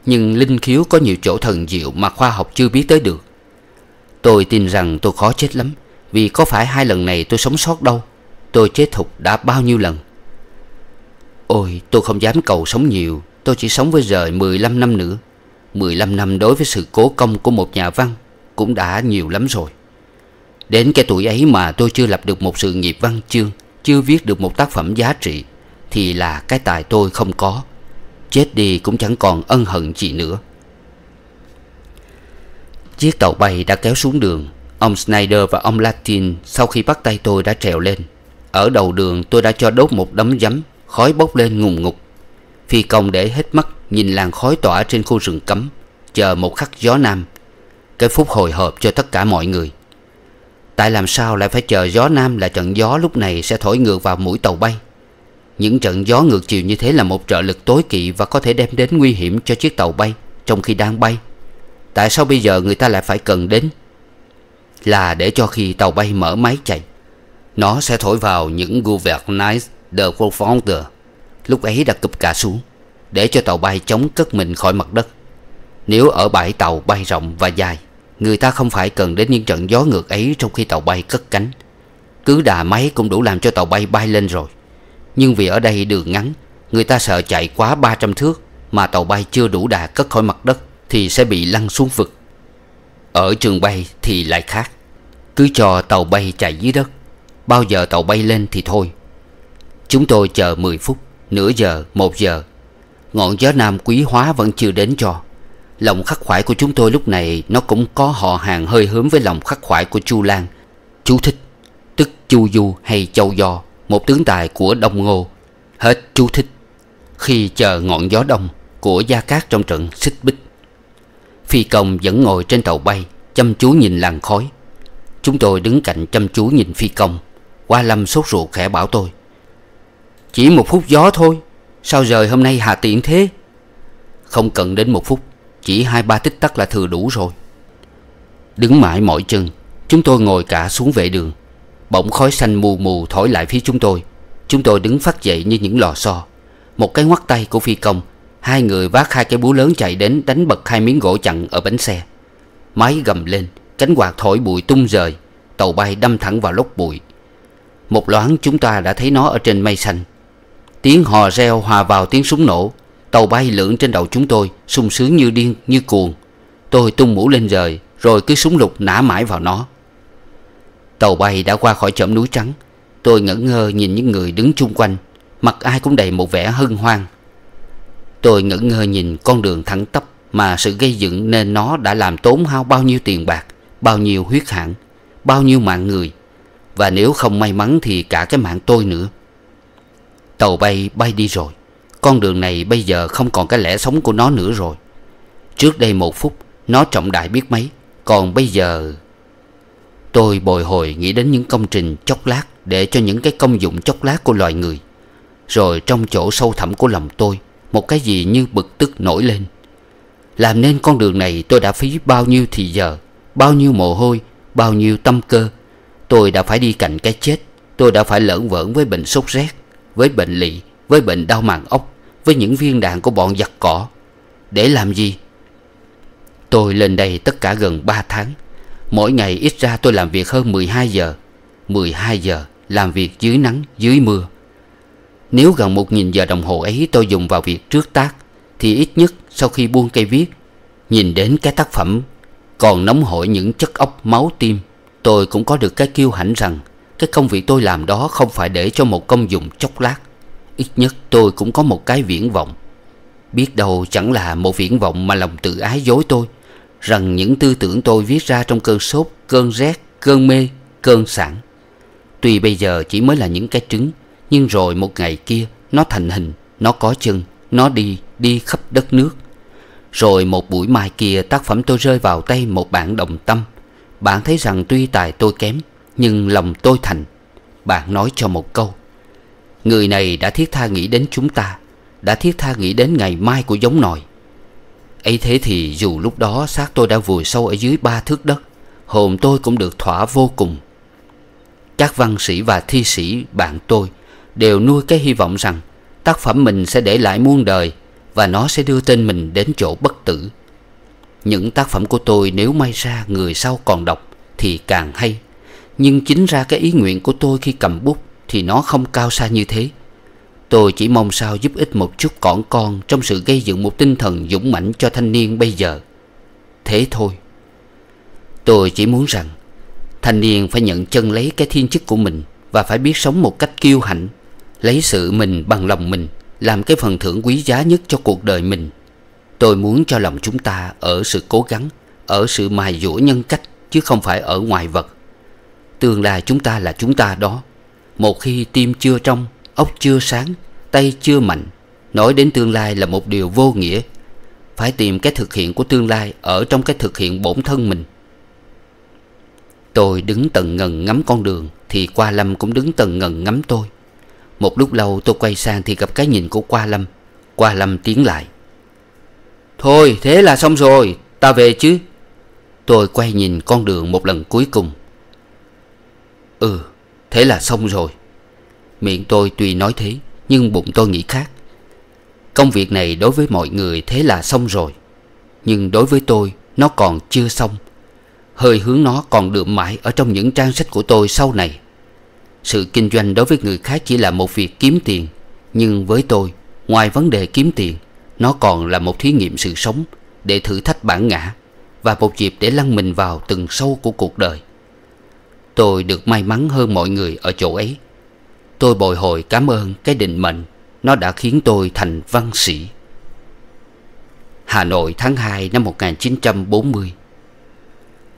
nhưng linh khiếu có nhiều chỗ thần diệu mà khoa học chưa biết tới được tôi tin rằng tôi khó chết lắm vì có phải hai lần này tôi sống sót đâu tôi chế thục đã bao nhiêu lần Ôi tôi không dám cầu sống nhiều Tôi chỉ sống với rời 15 năm nữa 15 năm đối với sự cố công của một nhà văn Cũng đã nhiều lắm rồi Đến cái tuổi ấy mà tôi chưa lập được một sự nghiệp văn chương Chưa viết được một tác phẩm giá trị Thì là cái tài tôi không có Chết đi cũng chẳng còn ân hận gì nữa Chiếc tàu bay đã kéo xuống đường Ông Snyder và ông Latin sau khi bắt tay tôi đã trèo lên ở đầu đường tôi đã cho đốt một đống giấm Khói bốc lên ngùng ngục Phi công để hết mắt Nhìn làn khói tỏa trên khu rừng cấm Chờ một khắc gió nam Cái phút hồi hộp cho tất cả mọi người Tại làm sao lại phải chờ gió nam là trận gió lúc này sẽ thổi ngược vào mũi tàu bay Những trận gió ngược chiều như thế là một trợ lực tối kỵ Và có thể đem đến nguy hiểm cho chiếc tàu bay Trong khi đang bay Tại sao bây giờ người ta lại phải cần đến Là để cho khi tàu bay mở máy chạy nó sẽ thổi vào những Guvernails de profondeur Lúc ấy đã cụp cả xuống Để cho tàu bay chống cất mình khỏi mặt đất Nếu ở bãi tàu bay rộng và dài Người ta không phải cần đến những trận gió ngược ấy Trong khi tàu bay cất cánh Cứ đà máy cũng đủ làm cho tàu bay bay lên rồi Nhưng vì ở đây đường ngắn Người ta sợ chạy quá 300 thước Mà tàu bay chưa đủ đà cất khỏi mặt đất Thì sẽ bị lăn xuống vực Ở trường bay thì lại khác Cứ cho tàu bay chạy dưới đất Bao giờ tàu bay lên thì thôi Chúng tôi chờ 10 phút Nửa giờ, một giờ Ngọn gió nam quý hóa vẫn chưa đến cho Lòng khắc khoải của chúng tôi lúc này Nó cũng có họ hàng hơi hướng với lòng khắc khoải của Chu Lan Chú thích Tức Chu Du hay Châu Do Một tướng tài của Đông Ngô Hết chú thích Khi chờ ngọn gió đông Của Gia Cát trong trận xích bích Phi công vẫn ngồi trên tàu bay Chăm chú nhìn làn khói Chúng tôi đứng cạnh chăm chú nhìn phi công qua Lâm sốt ruột khẽ bảo tôi Chỉ một phút gió thôi Sao rời hôm nay hà tiện thế Không cần đến một phút Chỉ hai ba tích tắc là thừa đủ rồi Đứng mãi mỏi chân Chúng tôi ngồi cả xuống vệ đường Bỗng khói xanh mù mù thổi lại phía chúng tôi Chúng tôi đứng phát dậy như những lò xo Một cái ngoắt tay của phi công Hai người vác hai cái búa lớn chạy đến Đánh bật hai miếng gỗ chặn ở bánh xe Máy gầm lên Cánh quạt thổi bụi tung rời Tàu bay đâm thẳng vào lốc bụi một loáng chúng ta đã thấy nó ở trên mây xanh Tiếng hò reo hòa vào tiếng súng nổ Tàu bay lượn trên đầu chúng tôi sung sướng như điên như cuồng Tôi tung mũ lên rời Rồi cứ súng lục nã mãi vào nó Tàu bay đã qua khỏi chõm núi trắng Tôi ngẩn ngơ nhìn những người đứng chung quanh Mặt ai cũng đầy một vẻ hân hoan Tôi ngẩn ngơ nhìn con đường thẳng tắp Mà sự gây dựng nên nó đã làm tốn hao bao nhiêu tiền bạc Bao nhiêu huyết hãn Bao nhiêu mạng người và nếu không may mắn thì cả cái mạng tôi nữa tàu bay bay đi rồi con đường này bây giờ không còn cái lẽ sống của nó nữa rồi trước đây một phút nó trọng đại biết mấy còn bây giờ tôi bồi hồi nghĩ đến những công trình chốc lát để cho những cái công dụng chốc lát của loài người rồi trong chỗ sâu thẳm của lòng tôi một cái gì như bực tức nổi lên làm nên con đường này tôi đã phí bao nhiêu thì giờ bao nhiêu mồ hôi bao nhiêu tâm cơ Tôi đã phải đi cạnh cái chết Tôi đã phải lởn vởn với bệnh sốt rét Với bệnh lị Với bệnh đau màng ốc Với những viên đạn của bọn giặc cỏ Để làm gì Tôi lên đây tất cả gần ba tháng Mỗi ngày ít ra tôi làm việc hơn mười hai giờ mười hai giờ làm việc dưới nắng, dưới mưa Nếu gần một nghìn giờ đồng hồ ấy tôi dùng vào việc trước tác Thì ít nhất sau khi buông cây viết Nhìn đến cái tác phẩm Còn nóng hổi những chất óc máu tim Tôi cũng có được cái kiêu hãnh rằng Cái công việc tôi làm đó không phải để cho một công dụng chốc lát Ít nhất tôi cũng có một cái viễn vọng Biết đâu chẳng là một viễn vọng mà lòng tự ái dối tôi Rằng những tư tưởng tôi viết ra trong cơn sốt, cơn rét, cơn mê, cơn sản Tuy bây giờ chỉ mới là những cái trứng Nhưng rồi một ngày kia nó thành hình, nó có chân, nó đi, đi khắp đất nước rồi một buổi mai kia tác phẩm tôi rơi vào tay một bạn đồng tâm bạn thấy rằng tuy tài tôi kém Nhưng lòng tôi thành Bạn nói cho một câu Người này đã thiết tha nghĩ đến chúng ta Đã thiết tha nghĩ đến ngày mai của giống nòi ấy thế thì dù lúc đó xác tôi đã vùi sâu ở dưới ba thước đất Hồn tôi cũng được thỏa vô cùng Các văn sĩ và thi sĩ bạn tôi Đều nuôi cái hy vọng rằng Tác phẩm mình sẽ để lại muôn đời Và nó sẽ đưa tên mình đến chỗ bất tử những tác phẩm của tôi nếu may ra người sau còn đọc thì càng hay nhưng chính ra cái ý nguyện của tôi khi cầm bút thì nó không cao xa như thế tôi chỉ mong sao giúp ích một chút cỏn con trong sự gây dựng một tinh thần dũng mãnh cho thanh niên bây giờ thế thôi tôi chỉ muốn rằng thanh niên phải nhận chân lấy cái thiên chức của mình và phải biết sống một cách kiêu hãnh lấy sự mình bằng lòng mình làm cái phần thưởng quý giá nhất cho cuộc đời mình tôi muốn cho lòng chúng ta ở sự cố gắng ở sự mài dũa nhân cách chứ không phải ở ngoài vật tương lai chúng ta là chúng ta đó một khi tim chưa trong óc chưa sáng tay chưa mạnh nói đến tương lai là một điều vô nghĩa phải tìm cái thực hiện của tương lai ở trong cái thực hiện bổn thân mình tôi đứng tần ngần ngắm con đường thì qua lâm cũng đứng tần ngần ngắm tôi một lúc lâu tôi quay sang thì gặp cái nhìn của qua lâm qua lâm tiến lại Thôi thế là xong rồi Ta về chứ Tôi quay nhìn con đường một lần cuối cùng Ừ Thế là xong rồi Miệng tôi tuy nói thế Nhưng bụng tôi nghĩ khác Công việc này đối với mọi người thế là xong rồi Nhưng đối với tôi Nó còn chưa xong Hơi hướng nó còn đượm mãi Ở trong những trang sách của tôi sau này Sự kinh doanh đối với người khác chỉ là một việc kiếm tiền Nhưng với tôi Ngoài vấn đề kiếm tiền nó còn là một thí nghiệm sự sống Để thử thách bản ngã Và một dịp để lăn mình vào từng sâu của cuộc đời Tôi được may mắn hơn mọi người ở chỗ ấy Tôi bồi hồi cảm ơn cái định mệnh Nó đã khiến tôi thành văn sĩ Hà Nội tháng 2 năm 1940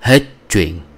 Hết chuyện